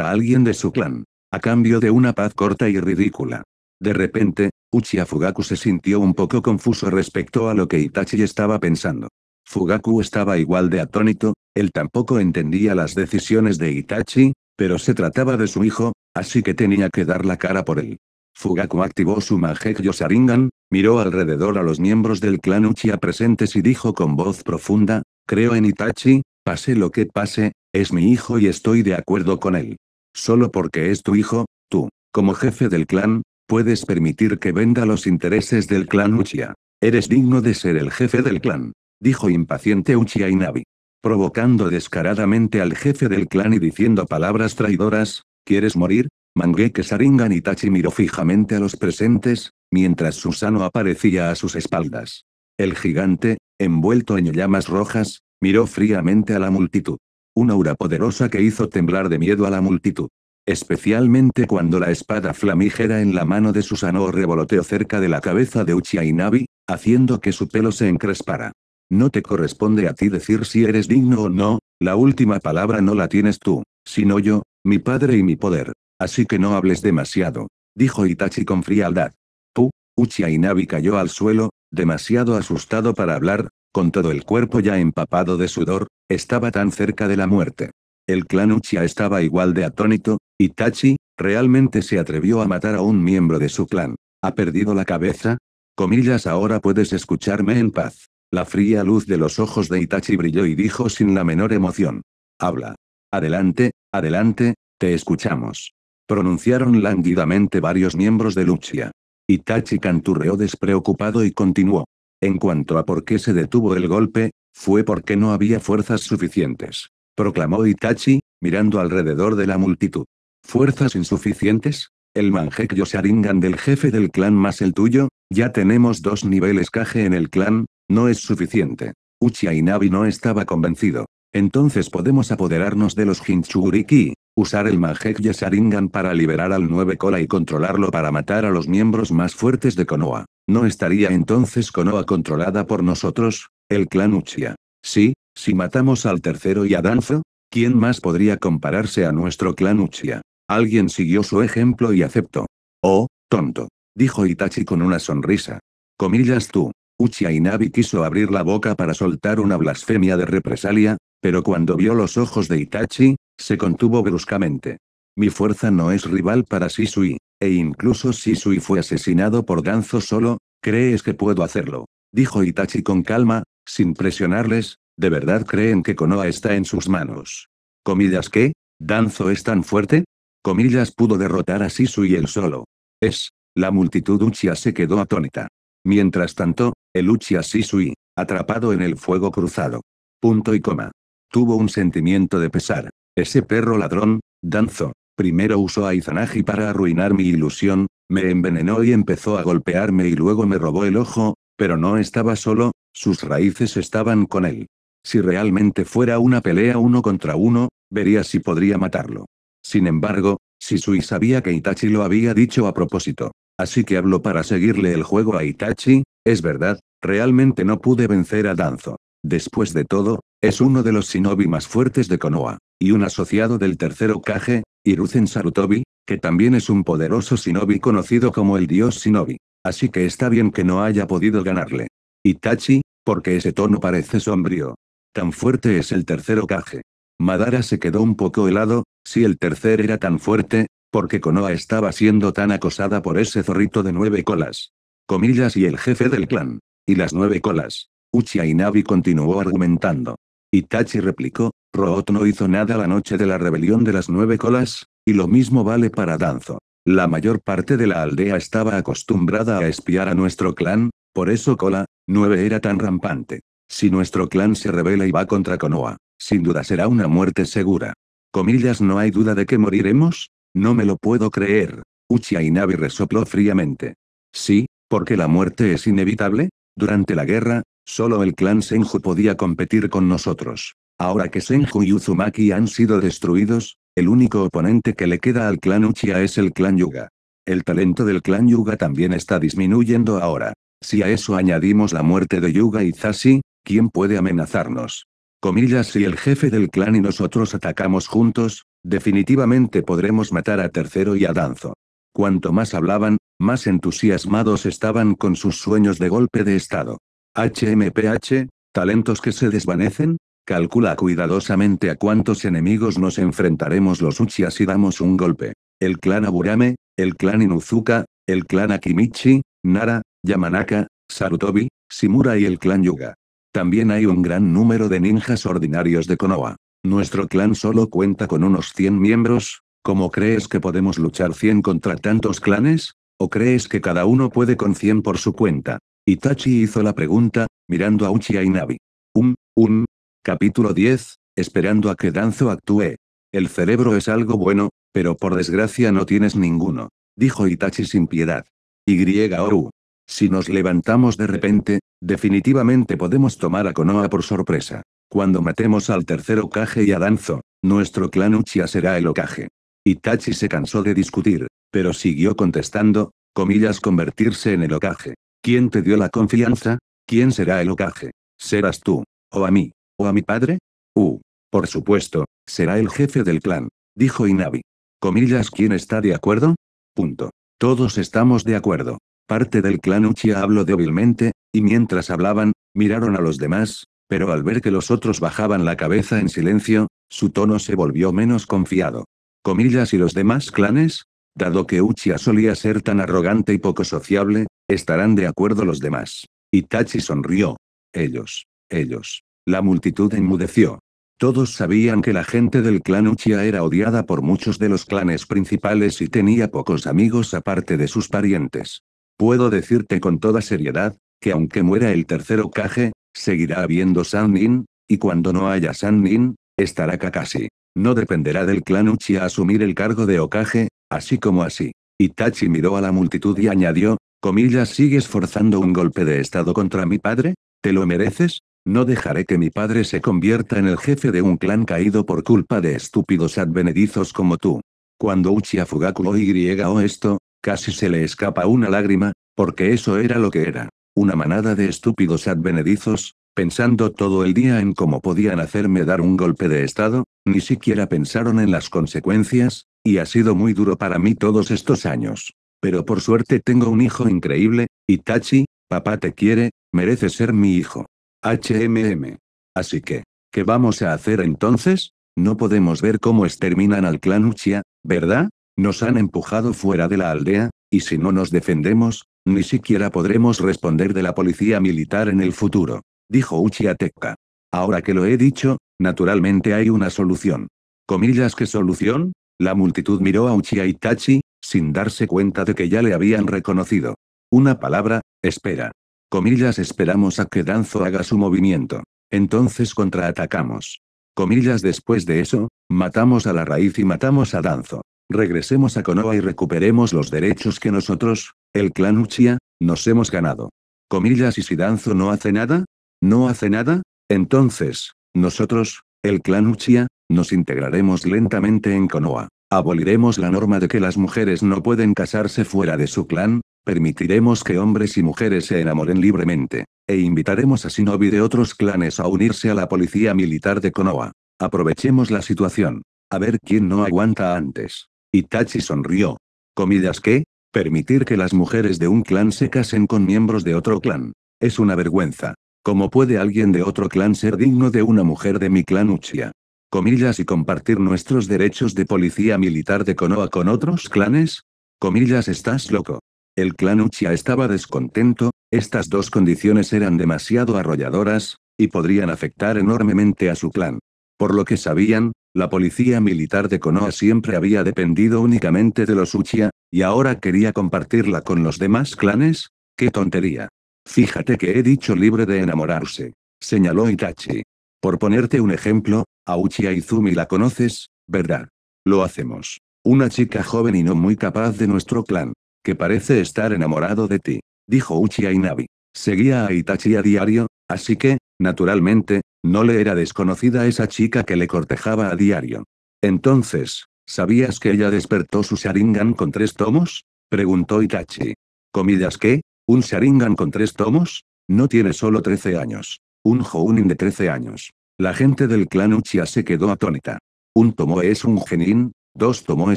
a alguien de su clan, a cambio de una paz corta y ridícula. De repente, Uchiha Fugaku se sintió un poco confuso respecto a lo que Itachi estaba pensando. Fugaku estaba igual de atónito, él tampoco entendía las decisiones de Itachi, pero se trataba de su hijo, así que tenía que dar la cara por él. Fugaku activó su magia Sharingan, miró alrededor a los miembros del clan Uchiha presentes y dijo con voz profunda, creo en Itachi, pase lo que pase, es mi hijo y estoy de acuerdo con él. Solo porque es tu hijo, tú, como jefe del clan, puedes permitir que venda los intereses del clan Uchiha. Eres digno de ser el jefe del clan, dijo impaciente Uchiha Inabi. Provocando descaradamente al jefe del clan y diciendo palabras traidoras, ¿quieres morir? Mangeke y Tachi miró fijamente a los presentes, mientras Susano aparecía a sus espaldas. El gigante, envuelto en llamas rojas, miró fríamente a la multitud. Una aura poderosa que hizo temblar de miedo a la multitud. Especialmente cuando la espada flamígera en la mano de Susano revoloteó cerca de la cabeza de Uchiha Inabi, haciendo que su pelo se encrespara. No te corresponde a ti decir si eres digno o no, la última palabra no la tienes tú, sino yo, mi padre y mi poder. Así que no hables demasiado, dijo Itachi con frialdad. Pu, Uchiha Inabi cayó al suelo, demasiado asustado para hablar, con todo el cuerpo ya empapado de sudor, estaba tan cerca de la muerte. El clan Uchiha estaba igual de atónito, Itachi, realmente se atrevió a matar a un miembro de su clan. ¿Ha perdido la cabeza? Comillas ahora puedes escucharme en paz. La fría luz de los ojos de Itachi brilló y dijo sin la menor emoción. Habla. Adelante, adelante, te escuchamos. Pronunciaron lánguidamente varios miembros de Luchia. Itachi canturreó despreocupado y continuó. En cuanto a por qué se detuvo el golpe, fue porque no había fuerzas suficientes. Proclamó Itachi, mirando alrededor de la multitud. ¿Fuerzas insuficientes? El Manjek Sharingan del jefe del clan más el tuyo, ya tenemos dos niveles Kage en el clan, no es suficiente. Uchiha Inabi no estaba convencido. Entonces podemos apoderarnos de los Hinchuriki, Usar el mangekyō Sharingan para liberar al 9 Cola y controlarlo para matar a los miembros más fuertes de Konoha. ¿No estaría entonces Konoha controlada por nosotros, el clan Uchiha? Sí, si matamos al tercero y a Danzo, ¿quién más podría compararse a nuestro clan Uchiha? Alguien siguió su ejemplo y aceptó. Oh, tonto. Dijo Itachi con una sonrisa. Comillas tú. Uchiha Inabi quiso abrir la boca para soltar una blasfemia de represalia, pero cuando vio los ojos de Itachi, se contuvo bruscamente. Mi fuerza no es rival para Sisui, e incluso si fue asesinado por Ganzo solo, ¿crees que puedo hacerlo? Dijo Itachi con calma, sin presionarles, ¿de verdad creen que Konoha está en sus manos? ¿Comillas qué? ¿Danzo es tan fuerte? Comillas pudo derrotar a Sisui él solo. Es. La multitud Uchiha se quedó atónita. Mientras tanto, el Uchiha Sisui, atrapado en el fuego cruzado. Punto y coma. Tuvo un sentimiento de pesar. Ese perro ladrón, Danzo, primero usó a Izanagi para arruinar mi ilusión, me envenenó y empezó a golpearme y luego me robó el ojo, pero no estaba solo, sus raíces estaban con él. Si realmente fuera una pelea uno contra uno, vería si podría matarlo. Sin embargo, Sisui sabía que Itachi lo había dicho a propósito. Así que hablo para seguirle el juego a Itachi, es verdad, realmente no pude vencer a Danzo. Después de todo, es uno de los shinobi más fuertes de Konoha. Y un asociado del tercero Kage, Hiruzen Sarutobi, que también es un poderoso shinobi conocido como el dios shinobi. Así que está bien que no haya podido ganarle. Itachi, porque ese tono parece sombrío. Tan fuerte es el tercer Kage. Madara se quedó un poco helado, si el tercer era tan fuerte, porque Konoha estaba siendo tan acosada por ese zorrito de nueve colas. Comillas y el jefe del clan. Y las nueve colas. Uchiha Inabi continuó argumentando. Itachi replicó, Root no hizo nada la noche de la rebelión de las nueve colas, y lo mismo vale para Danzo. La mayor parte de la aldea estaba acostumbrada a espiar a nuestro clan, por eso Cola, nueve era tan rampante. Si nuestro clan se rebela y va contra Konoha, sin duda será una muerte segura. Comillas no hay duda de que moriremos, no me lo puedo creer. Uchiha Inabi resopló fríamente. Sí, porque la muerte es inevitable, durante la guerra, Solo el clan Senju podía competir con nosotros. Ahora que Senju y Uzumaki han sido destruidos, el único oponente que le queda al clan Uchiha es el clan Yuga. El talento del clan Yuga también está disminuyendo ahora. Si a eso añadimos la muerte de Yuga y Zashi, ¿quién puede amenazarnos? Comillas si el jefe del clan y nosotros atacamos juntos, definitivamente podremos matar a Tercero y a Danzo. Cuanto más hablaban, más entusiasmados estaban con sus sueños de golpe de estado. HMPH, talentos que se desvanecen, calcula cuidadosamente a cuántos enemigos nos enfrentaremos los Uchiha si damos un golpe. El clan Aburame, el clan Inuzuka, el clan Akimichi, Nara, Yamanaka, Sarutobi, Shimura y el clan Yuga. También hay un gran número de ninjas ordinarios de Konoha. Nuestro clan solo cuenta con unos 100 miembros, ¿cómo crees que podemos luchar 100 contra tantos clanes? ¿O crees que cada uno puede con 100 por su cuenta? Itachi hizo la pregunta, mirando a Uchiha y Nabi. Un, un. Capítulo 10, esperando a que Danzo actúe. El cerebro es algo bueno, pero por desgracia no tienes ninguno. Dijo Itachi sin piedad. Y Oru. Si nos levantamos de repente, definitivamente podemos tomar a Konoha por sorpresa. Cuando matemos al tercer Okage y a Danzo, nuestro clan Uchiha será el Okage. Itachi se cansó de discutir, pero siguió contestando, comillas convertirse en el Okage. ¿Quién te dio la confianza? ¿Quién será el ocaje? ¿Serás tú? ¿O a mí? ¿O a mi padre? Uh, por supuesto, será el jefe del clan, dijo Inabi. Comillas, ¿quién está de acuerdo? Punto. Todos estamos de acuerdo. Parte del clan Uchiha habló débilmente, y mientras hablaban, miraron a los demás, pero al ver que los otros bajaban la cabeza en silencio, su tono se volvió menos confiado. Comillas y los demás clanes, Dado que Uchiha solía ser tan arrogante y poco sociable, estarán de acuerdo los demás. Itachi sonrió. Ellos. Ellos. La multitud enmudeció. Todos sabían que la gente del clan Uchiha era odiada por muchos de los clanes principales y tenía pocos amigos aparte de sus parientes. Puedo decirte con toda seriedad, que aunque muera el tercer Okage, seguirá habiendo San Nin, y cuando no haya San Nin, estará Kakashi. No dependerá del clan Uchiha asumir el cargo de Okage, Así como así. Itachi miró a la multitud y añadió, comillas, ¿sigues forzando un golpe de estado contra mi padre? ¿Te lo mereces? No dejaré que mi padre se convierta en el jefe de un clan caído por culpa de estúpidos advenedizos como tú. Cuando Uchiha Fugaku y y o esto, casi se le escapa una lágrima, porque eso era lo que era. Una manada de estúpidos advenedizos, pensando todo el día en cómo podían hacerme dar un golpe de estado, ni siquiera pensaron en las consecuencias, y ha sido muy duro para mí todos estos años. Pero por suerte tengo un hijo increíble, Itachi, papá te quiere, merece ser mi hijo. HMM. Así que, ¿qué vamos a hacer entonces? No podemos ver cómo exterminan al clan Uchiha, ¿verdad? Nos han empujado fuera de la aldea, y si no nos defendemos, ni siquiera podremos responder de la policía militar en el futuro, dijo Uchiha Tekka. Ahora que lo he dicho, naturalmente hay una solución. ¿Comillas qué solución? La multitud miró a Uchiha Tachi, sin darse cuenta de que ya le habían reconocido. Una palabra, espera. Comillas esperamos a que Danzo haga su movimiento. Entonces contraatacamos. Comillas después de eso, matamos a la raíz y matamos a Danzo. Regresemos a Konoha y recuperemos los derechos que nosotros, el clan Uchiha, nos hemos ganado. Comillas y si Danzo no hace nada, no hace nada, entonces, nosotros, el clan Uchiha, nos integraremos lentamente en Konoha. Aboliremos la norma de que las mujeres no pueden casarse fuera de su clan, permitiremos que hombres y mujeres se enamoren libremente, e invitaremos a shinobi de otros clanes a unirse a la policía militar de Konoha. Aprovechemos la situación. A ver quién no aguanta antes. Itachi sonrió. ¿Comidas qué? Permitir que las mujeres de un clan se casen con miembros de otro clan. Es una vergüenza. ¿Cómo puede alguien de otro clan ser digno de una mujer de mi clan Uchiha? comillas y compartir nuestros derechos de policía militar de Konoha con otros clanes? Comillas estás loco. El clan Uchiha estaba descontento, estas dos condiciones eran demasiado arrolladoras, y podrían afectar enormemente a su clan. Por lo que sabían, la policía militar de Konoha siempre había dependido únicamente de los Uchiha, y ahora quería compartirla con los demás clanes. ¡Qué tontería! Fíjate que he dicho libre de enamorarse, señaló Itachi. Por ponerte un ejemplo, Auchi Izumi la conoces, ¿verdad? Lo hacemos. Una chica joven y no muy capaz de nuestro clan. Que parece estar enamorado de ti. Dijo Uchiha Inabi. Seguía a Itachi a diario, así que, naturalmente, no le era desconocida esa chica que le cortejaba a diario. Entonces, ¿sabías que ella despertó su Sharingan con tres tomos? Preguntó Itachi. ¿Comidas qué? ¿Un Sharingan con tres tomos? No tiene solo 13 años. Un Jounin de 13 años. La gente del clan Uchiha se quedó atónita. Un tomoe es un genin, dos tomoe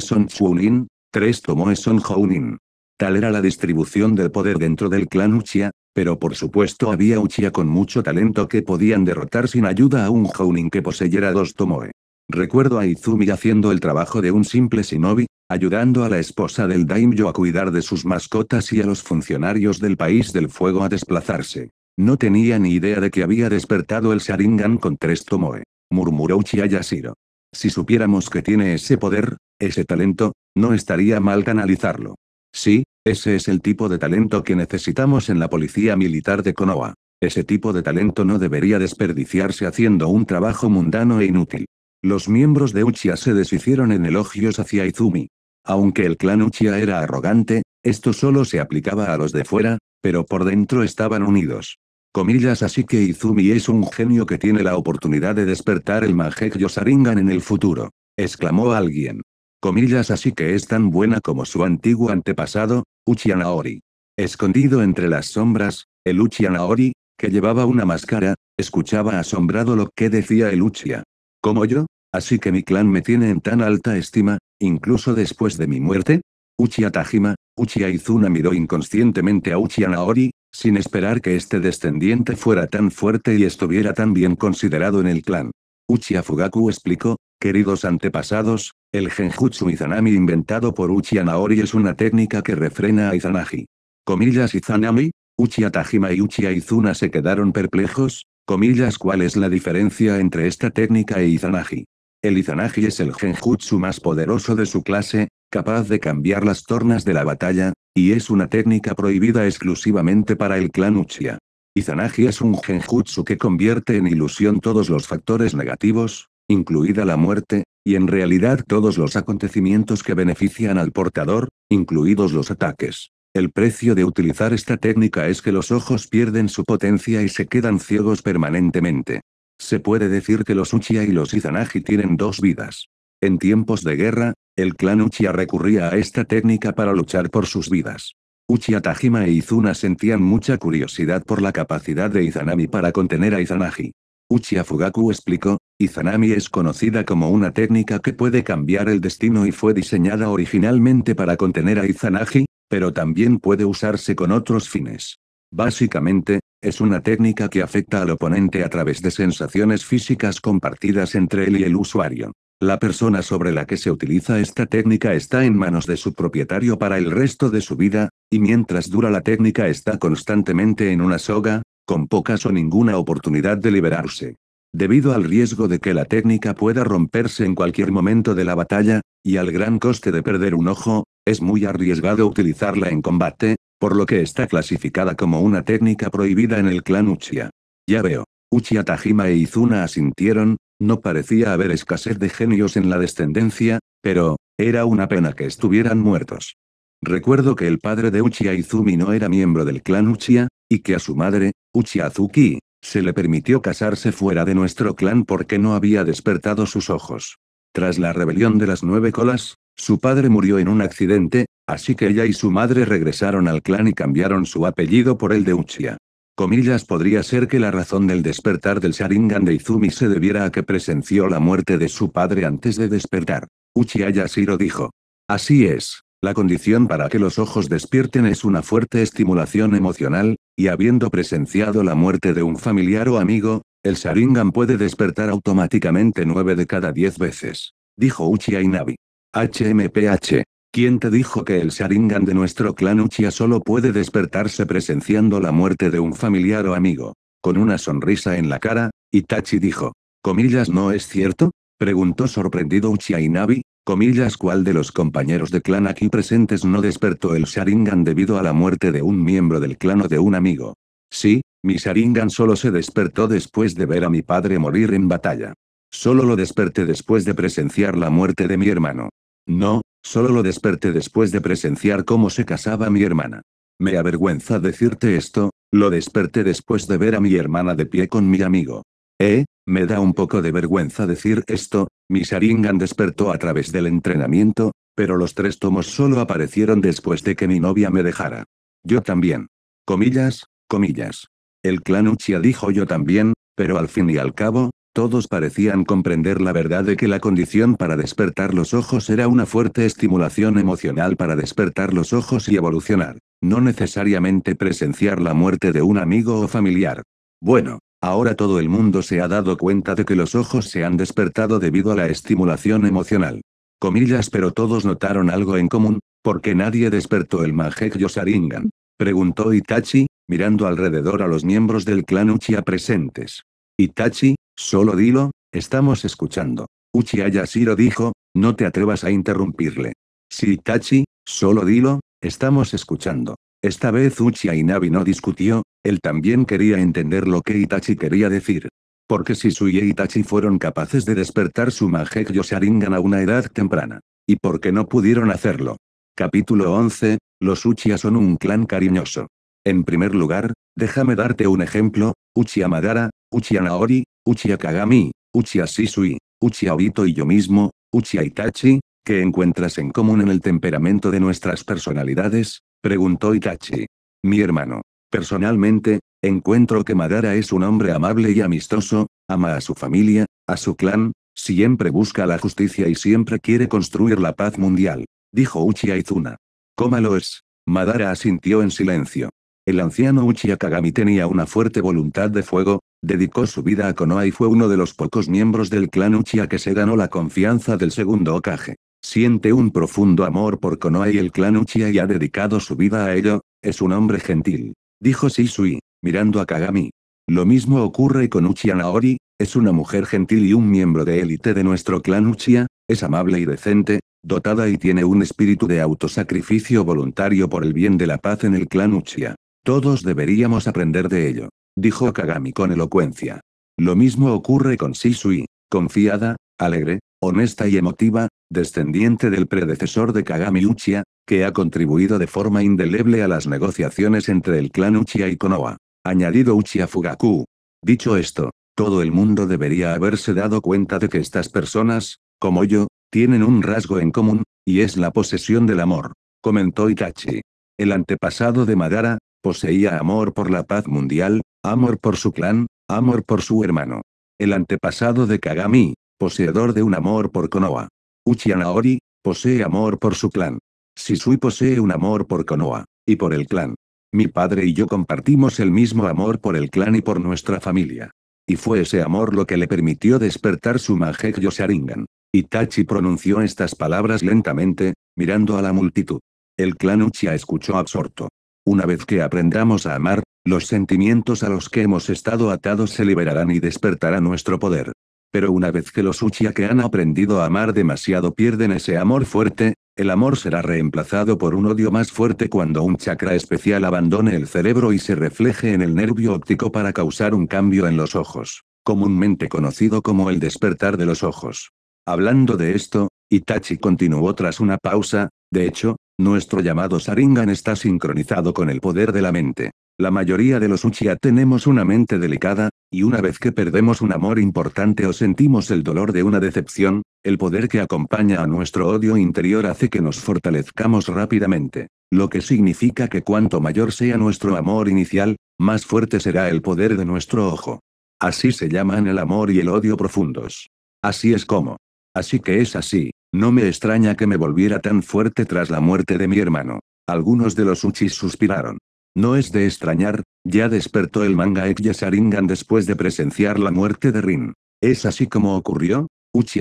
son chunin, tres tomoe son jounin. Tal era la distribución del poder dentro del clan Uchiha, pero por supuesto había Uchiha con mucho talento que podían derrotar sin ayuda a un jounin que poseyera dos tomoe. Recuerdo a Izumi haciendo el trabajo de un simple shinobi, ayudando a la esposa del daimyo a cuidar de sus mascotas y a los funcionarios del país del fuego a desplazarse. No tenía ni idea de que había despertado el Sharingan con tres Tomoe. Murmuró Uchiha Yashiro. Si supiéramos que tiene ese poder, ese talento, no estaría mal canalizarlo. Sí, ese es el tipo de talento que necesitamos en la policía militar de Konoha. Ese tipo de talento no debería desperdiciarse haciendo un trabajo mundano e inútil. Los miembros de Uchiha se deshicieron en elogios hacia Izumi. Aunque el clan Uchiha era arrogante, esto solo se aplicaba a los de fuera, pero por dentro estaban unidos comillas así que Izumi es un genio que tiene la oportunidad de despertar el Magic Yosaringan en el futuro. Exclamó alguien. Comillas así que es tan buena como su antiguo antepasado, Uchianaori. Escondido entre las sombras, el Uchianaori, que llevaba una máscara, escuchaba asombrado lo que decía el Uchiha. ¿Como yo? Así que mi clan me tiene en tan alta estima, incluso después de mi muerte? Uchiha Tajima, Uchiha Izuna miró inconscientemente a Uchiha Naori, sin esperar que este descendiente fuera tan fuerte y estuviera tan bien considerado en el clan. Uchiha Fugaku explicó, queridos antepasados, el genjutsu Izanami inventado por Uchiha Naori es una técnica que refrena a Izanagi. Comillas Izanami, Uchiha Tajima y Uchiha Izuna se quedaron perplejos, comillas cuál es la diferencia entre esta técnica e Izanagi. El Izanagi es el genjutsu más poderoso de su clase, capaz de cambiar las tornas de la batalla, y es una técnica prohibida exclusivamente para el clan Uchiha. Izanagi es un genjutsu que convierte en ilusión todos los factores negativos, incluida la muerte, y en realidad todos los acontecimientos que benefician al portador, incluidos los ataques. El precio de utilizar esta técnica es que los ojos pierden su potencia y se quedan ciegos permanentemente. Se puede decir que los Uchiha y los Izanagi tienen dos vidas. En tiempos de guerra, el clan Uchiha recurría a esta técnica para luchar por sus vidas. Uchiha Tajima e Izuna sentían mucha curiosidad por la capacidad de Izanami para contener a Izanagi. Uchiha Fugaku explicó, Izanami es conocida como una técnica que puede cambiar el destino y fue diseñada originalmente para contener a Izanagi, pero también puede usarse con otros fines. Básicamente, es una técnica que afecta al oponente a través de sensaciones físicas compartidas entre él y el usuario. La persona sobre la que se utiliza esta técnica está en manos de su propietario para el resto de su vida, y mientras dura la técnica está constantemente en una soga, con pocas o ninguna oportunidad de liberarse. Debido al riesgo de que la técnica pueda romperse en cualquier momento de la batalla, y al gran coste de perder un ojo, es muy arriesgado utilizarla en combate, por lo que está clasificada como una técnica prohibida en el clan Uchiha. Ya veo. Uchiha Tajima e Izuna asintieron, no parecía haber escasez de genios en la descendencia, pero, era una pena que estuvieran muertos. Recuerdo que el padre de Uchiha Izumi no era miembro del clan Uchiha, y que a su madre, Uchiha Azuki, se le permitió casarse fuera de nuestro clan porque no había despertado sus ojos. Tras la rebelión de las nueve colas, su padre murió en un accidente, así que ella y su madre regresaron al clan y cambiaron su apellido por el de Uchiha. Comillas podría ser que la razón del despertar del Sharingan de Izumi se debiera a que presenció la muerte de su padre antes de despertar. Uchiha Yashiro dijo. Así es. La condición para que los ojos despierten es una fuerte estimulación emocional, y habiendo presenciado la muerte de un familiar o amigo, el Sharingan puede despertar automáticamente nueve de cada diez veces. Dijo Uchiha Inabi. HMPH. ¿Quién te dijo que el Sharingan de nuestro clan Uchiha solo puede despertarse presenciando la muerte de un familiar o amigo? Con una sonrisa en la cara, Itachi dijo. Comillas no es cierto? Preguntó sorprendido Uchiha Inabi, comillas cuál de los compañeros de clan aquí presentes no despertó el Sharingan debido a la muerte de un miembro del clan o de un amigo. Sí, mi Sharingan solo se despertó después de ver a mi padre morir en batalla. Solo lo desperté después de presenciar la muerte de mi hermano. No, Solo lo desperté después de presenciar cómo se casaba mi hermana. Me avergüenza decirte esto, lo desperté después de ver a mi hermana de pie con mi amigo. Eh, me da un poco de vergüenza decir esto, mi Sharingan despertó a través del entrenamiento, pero los tres tomos solo aparecieron después de que mi novia me dejara. Yo también. Comillas, comillas. El clan Uchiha dijo yo también, pero al fin y al cabo, todos parecían comprender la verdad de que la condición para despertar los ojos era una fuerte estimulación emocional para despertar los ojos y evolucionar, no necesariamente presenciar la muerte de un amigo o familiar. Bueno, ahora todo el mundo se ha dado cuenta de que los ojos se han despertado debido a la estimulación emocional. Comillas, pero todos notaron algo en común, porque nadie despertó el Majek Yosaringan. Preguntó Itachi, mirando alrededor a los miembros del clan Uchiha presentes. Itachi, Solo dilo, estamos escuchando. Uchiha Yashiro dijo, no te atrevas a interrumpirle. Si Itachi, solo dilo, estamos escuchando. Esta vez Uchiha Inabi no discutió, él también quería entender lo que Itachi quería decir. Porque Shisui y e Itachi fueron capaces de despertar su yo Yosharingan a una edad temprana. Y por qué no pudieron hacerlo. Capítulo 11, los Uchiha son un clan cariñoso. En primer lugar, déjame darte un ejemplo, Uchiha Madara, Uchiha Naori, Uchiha Kagami, Uchiha Shisui, Uchiha Obito y yo mismo, Uchiha Itachi, ¿qué encuentras en común en el temperamento de nuestras personalidades? preguntó Itachi. Mi hermano. Personalmente, encuentro que Madara es un hombre amable y amistoso, ama a su familia, a su clan, siempre busca la justicia y siempre quiere construir la paz mundial, dijo Uchiha Izuna. ¿Cómo lo es? Madara asintió en silencio. El anciano Uchiha Kagami tenía una fuerte voluntad de fuego, dedicó su vida a Konoha y fue uno de los pocos miembros del clan Uchiha que se ganó la confianza del segundo Okage. Siente un profundo amor por Konoha y el clan Uchiha y ha dedicado su vida a ello, es un hombre gentil. Dijo Shisui, mirando a Kagami. Lo mismo ocurre con Uchiha Naori, es una mujer gentil y un miembro de élite de nuestro clan Uchiha, es amable y decente, dotada y tiene un espíritu de autosacrificio voluntario por el bien de la paz en el clan Uchiha. Todos deberíamos aprender de ello, dijo Kagami con elocuencia. Lo mismo ocurre con Shisui, confiada, alegre, honesta y emotiva, descendiente del predecesor de Kagami Uchiha, que ha contribuido de forma indeleble a las negociaciones entre el clan Uchiha y Konoha. Añadido Uchiha Fugaku. Dicho esto, todo el mundo debería haberse dado cuenta de que estas personas, como yo, tienen un rasgo en común, y es la posesión del amor, comentó Itachi. El antepasado de Madara, Poseía amor por la paz mundial, amor por su clan, amor por su hermano. El antepasado de Kagami, poseedor de un amor por Konoha. Uchiha Naori, posee amor por su clan. Shisui posee un amor por Konoha, y por el clan. Mi padre y yo compartimos el mismo amor por el clan y por nuestra familia. Y fue ese amor lo que le permitió despertar su Majek Y Itachi pronunció estas palabras lentamente, mirando a la multitud. El clan Uchiha escuchó absorto. Una vez que aprendamos a amar, los sentimientos a los que hemos estado atados se liberarán y despertará nuestro poder. Pero una vez que los Uchiha que han aprendido a amar demasiado pierden ese amor fuerte, el amor será reemplazado por un odio más fuerte cuando un chakra especial abandone el cerebro y se refleje en el nervio óptico para causar un cambio en los ojos, comúnmente conocido como el despertar de los ojos. Hablando de esto, Itachi continuó tras una pausa, de hecho, nuestro llamado Saringan está sincronizado con el poder de la mente. La mayoría de los Uchiha tenemos una mente delicada, y una vez que perdemos un amor importante o sentimos el dolor de una decepción, el poder que acompaña a nuestro odio interior hace que nos fortalezcamos rápidamente. Lo que significa que cuanto mayor sea nuestro amor inicial, más fuerte será el poder de nuestro ojo. Así se llaman el amor y el odio profundos. Así es como, Así que es así, no me extraña que me volviera tan fuerte tras la muerte de mi hermano. Algunos de los Uchis suspiraron. No es de extrañar, ya despertó el manga Sharingan después de presenciar la muerte de Rin. ¿Es así como ocurrió? Uchi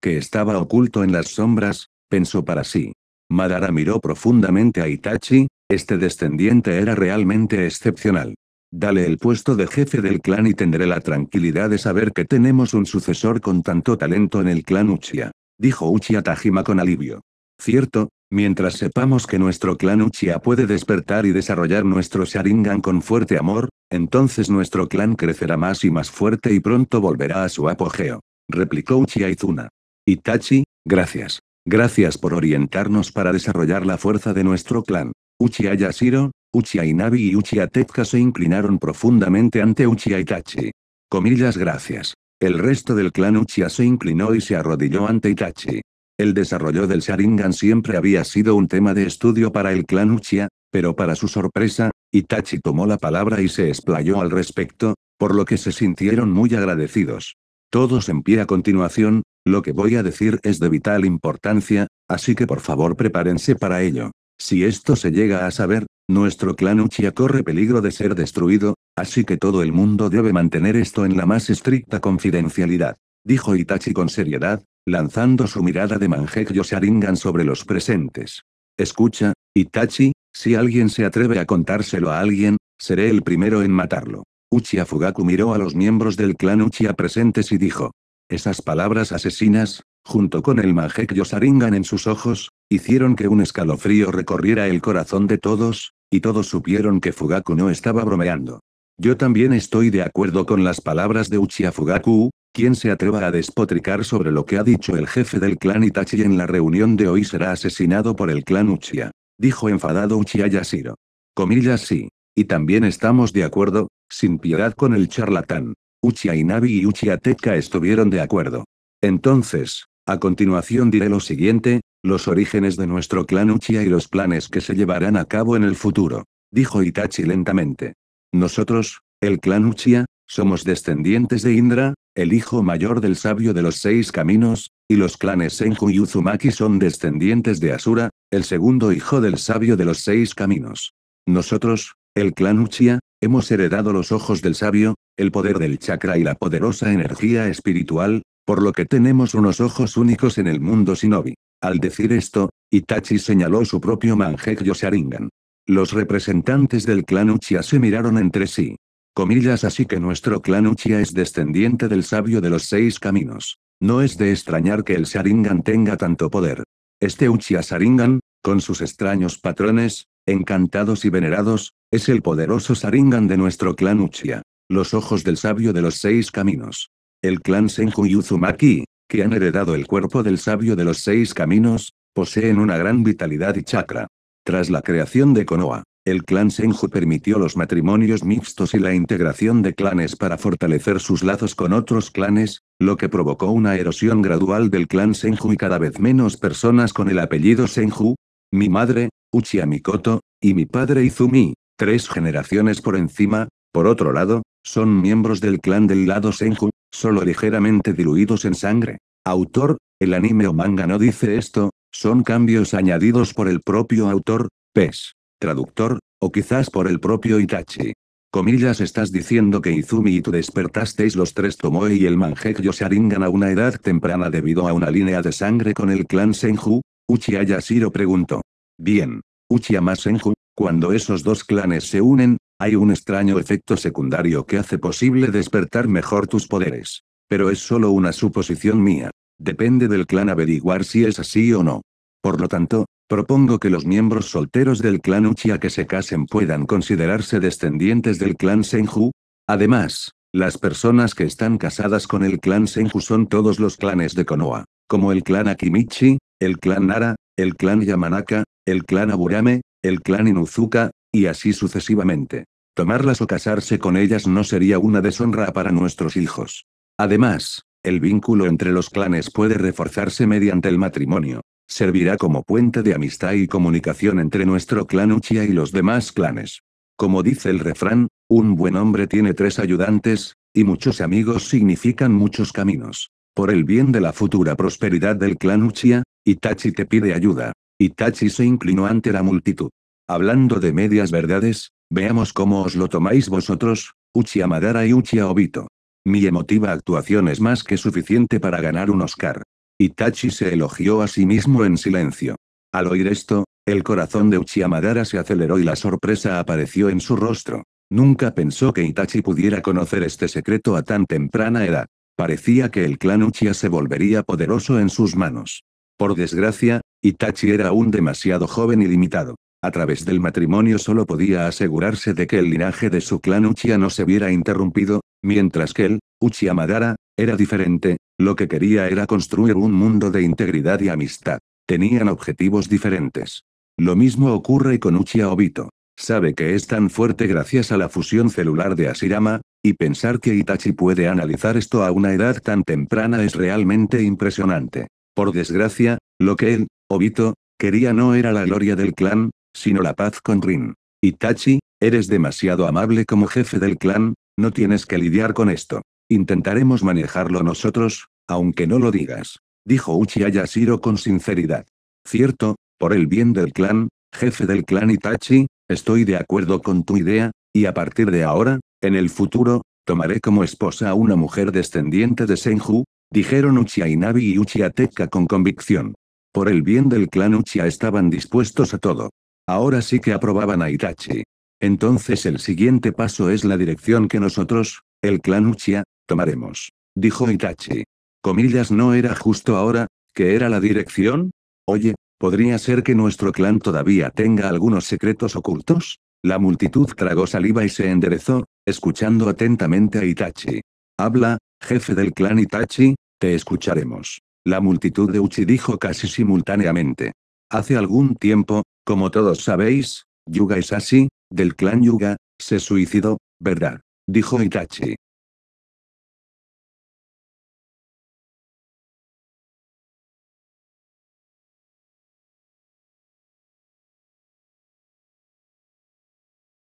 que estaba oculto en las sombras, pensó para sí. Madara miró profundamente a Itachi, este descendiente era realmente excepcional. Dale el puesto de jefe del clan y tendré la tranquilidad de saber que tenemos un sucesor con tanto talento en el clan Uchiha. Dijo Uchiha Tajima con alivio. Cierto, mientras sepamos que nuestro clan Uchiha puede despertar y desarrollar nuestro Sharingan con fuerte amor, entonces nuestro clan crecerá más y más fuerte y pronto volverá a su apogeo. Replicó Uchiha Izuna. Itachi, gracias. Gracias por orientarnos para desarrollar la fuerza de nuestro clan. Uchiha Yashiro, Uchiha Inabi y Uchiha Tetka se inclinaron profundamente ante Uchiha Itachi. Comillas gracias. El resto del clan Uchiha se inclinó y se arrodilló ante Itachi. El desarrollo del Sharingan siempre había sido un tema de estudio para el clan Uchiha, pero para su sorpresa, Itachi tomó la palabra y se explayó al respecto, por lo que se sintieron muy agradecidos. Todos en pie a continuación, lo que voy a decir es de vital importancia, así que por favor prepárense para ello. Si esto se llega a saber, nuestro clan Uchiha corre peligro de ser destruido, así que todo el mundo debe mantener esto en la más estricta confidencialidad. Dijo Itachi con seriedad, lanzando su mirada de Mangekyo Sharingan sobre los presentes. Escucha, Itachi, si alguien se atreve a contárselo a alguien, seré el primero en matarlo. Uchiha Fugaku miró a los miembros del clan Uchiha presentes y dijo. Esas palabras asesinas, junto con el Magic Yosaringan en sus ojos, hicieron que un escalofrío recorriera el corazón de todos, y todos supieron que Fugaku no estaba bromeando. Yo también estoy de acuerdo con las palabras de Uchiha Fugaku, quien se atreva a despotricar sobre lo que ha dicho el jefe del clan Itachi en la reunión de hoy será asesinado por el clan Uchiha. Dijo enfadado Uchiha Yashiro. Comillas sí. Y también estamos de acuerdo, sin piedad con el charlatán. Uchiha Inabi y Uchiha estuvieron de acuerdo. Entonces, a continuación diré lo siguiente, los orígenes de nuestro clan Uchiha y los planes que se llevarán a cabo en el futuro. Dijo Itachi lentamente. Nosotros, el clan Uchiha, somos descendientes de Indra, el hijo mayor del sabio de los seis caminos, y los clanes Senju y Uzumaki son descendientes de Asura, el segundo hijo del sabio de los seis caminos. Nosotros, el clan Uchiha, hemos heredado los ojos del sabio, el poder del chakra y la poderosa energía espiritual, por lo que tenemos unos ojos únicos en el mundo shinobi. Al decir esto, Itachi señaló su propio Mangekyo Sharingan. Los representantes del clan Uchiha se miraron entre sí. Comillas así que nuestro clan Uchiha es descendiente del sabio de los seis caminos. No es de extrañar que el Sharingan tenga tanto poder. Este Uchiha Sharingan, con sus extraños patrones, encantados y venerados, es el poderoso Sharingan de nuestro clan Uchiha. Los ojos del sabio de los seis caminos. El clan Senju y Uzumaki, que han heredado el cuerpo del sabio de los seis caminos, poseen una gran vitalidad y chakra. Tras la creación de Konoha, el clan Senju permitió los matrimonios mixtos y la integración de clanes para fortalecer sus lazos con otros clanes, lo que provocó una erosión gradual del clan Senju y cada vez menos personas con el apellido Senju. Mi madre, Uchiha Mikoto, y mi padre Izumi, tres generaciones por encima, por otro lado, son miembros del clan del lado Senju, solo ligeramente diluidos en sangre. Autor, el anime o manga no dice esto, son cambios añadidos por el propio autor, PES, traductor, o quizás por el propio Itachi. Comillas estás diciendo que Izumi y tú despertasteis los tres Tomoe y el yo Sharingan a una edad temprana debido a una línea de sangre con el clan Senju, Uchiha Ayashiro preguntó. Bien. Uchiha más Senju, cuando esos dos clanes se unen, hay un extraño efecto secundario que hace posible despertar mejor tus poderes. Pero es solo una suposición mía. Depende del clan averiguar si es así o no. Por lo tanto, propongo que los miembros solteros del clan Uchiha que se casen puedan considerarse descendientes del clan Senju. Además, las personas que están casadas con el clan Senju son todos los clanes de Konoha, como el clan Akimichi, el clan Nara, el clan Yamanaka, el clan Aburame, el clan Inuzuka, y así sucesivamente. Tomarlas o casarse con ellas no sería una deshonra para nuestros hijos. Además, el vínculo entre los clanes puede reforzarse mediante el matrimonio. Servirá como puente de amistad y comunicación entre nuestro clan Uchia y los demás clanes. Como dice el refrán, un buen hombre tiene tres ayudantes, y muchos amigos significan muchos caminos. Por el bien de la futura prosperidad del clan Uchia, Itachi te pide ayuda. Itachi se inclinó ante la multitud. Hablando de medias verdades, veamos cómo os lo tomáis vosotros, Uchiha Madara y Uchiha Obito. Mi emotiva actuación es más que suficiente para ganar un Oscar. Itachi se elogió a sí mismo en silencio. Al oír esto, el corazón de Uchiha Madara se aceleró y la sorpresa apareció en su rostro. Nunca pensó que Itachi pudiera conocer este secreto a tan temprana edad. Parecía que el clan Uchiha se volvería poderoso en sus manos. Por desgracia, Itachi era aún demasiado joven y limitado. A través del matrimonio solo podía asegurarse de que el linaje de su clan Uchiha no se viera interrumpido, mientras que él, Uchiha Madara, era diferente, lo que quería era construir un mundo de integridad y amistad. Tenían objetivos diferentes. Lo mismo ocurre con Uchiha Obito. Sabe que es tan fuerte gracias a la fusión celular de Asirama, y pensar que Itachi puede analizar esto a una edad tan temprana es realmente impresionante. Por desgracia, lo que él, Obito, quería no era la gloria del clan, sino la paz con Rin. Itachi, eres demasiado amable como jefe del clan, no tienes que lidiar con esto. Intentaremos manejarlo nosotros, aunque no lo digas. Dijo Uchiha Yashiro con sinceridad. Cierto, por el bien del clan, jefe del clan Itachi, estoy de acuerdo con tu idea, y a partir de ahora, en el futuro, tomaré como esposa a una mujer descendiente de Senju, dijeron Uchiha Inabi y Uchiha Tekka con convicción. Por el bien del clan Uchiha estaban dispuestos a todo. Ahora sí que aprobaban a Itachi. Entonces el siguiente paso es la dirección que nosotros, el clan Uchiha, tomaremos. Dijo Itachi. Comillas no era justo ahora, que era la dirección? Oye, ¿podría ser que nuestro clan todavía tenga algunos secretos ocultos? La multitud tragó saliva y se enderezó, escuchando atentamente a Itachi. Habla, jefe del clan Itachi, te escucharemos. La multitud de Uchi dijo casi simultáneamente. Hace algún tiempo, como todos sabéis, Yuga Isashi, del clan Yuga, se suicidó, ¿verdad? Dijo Itachi.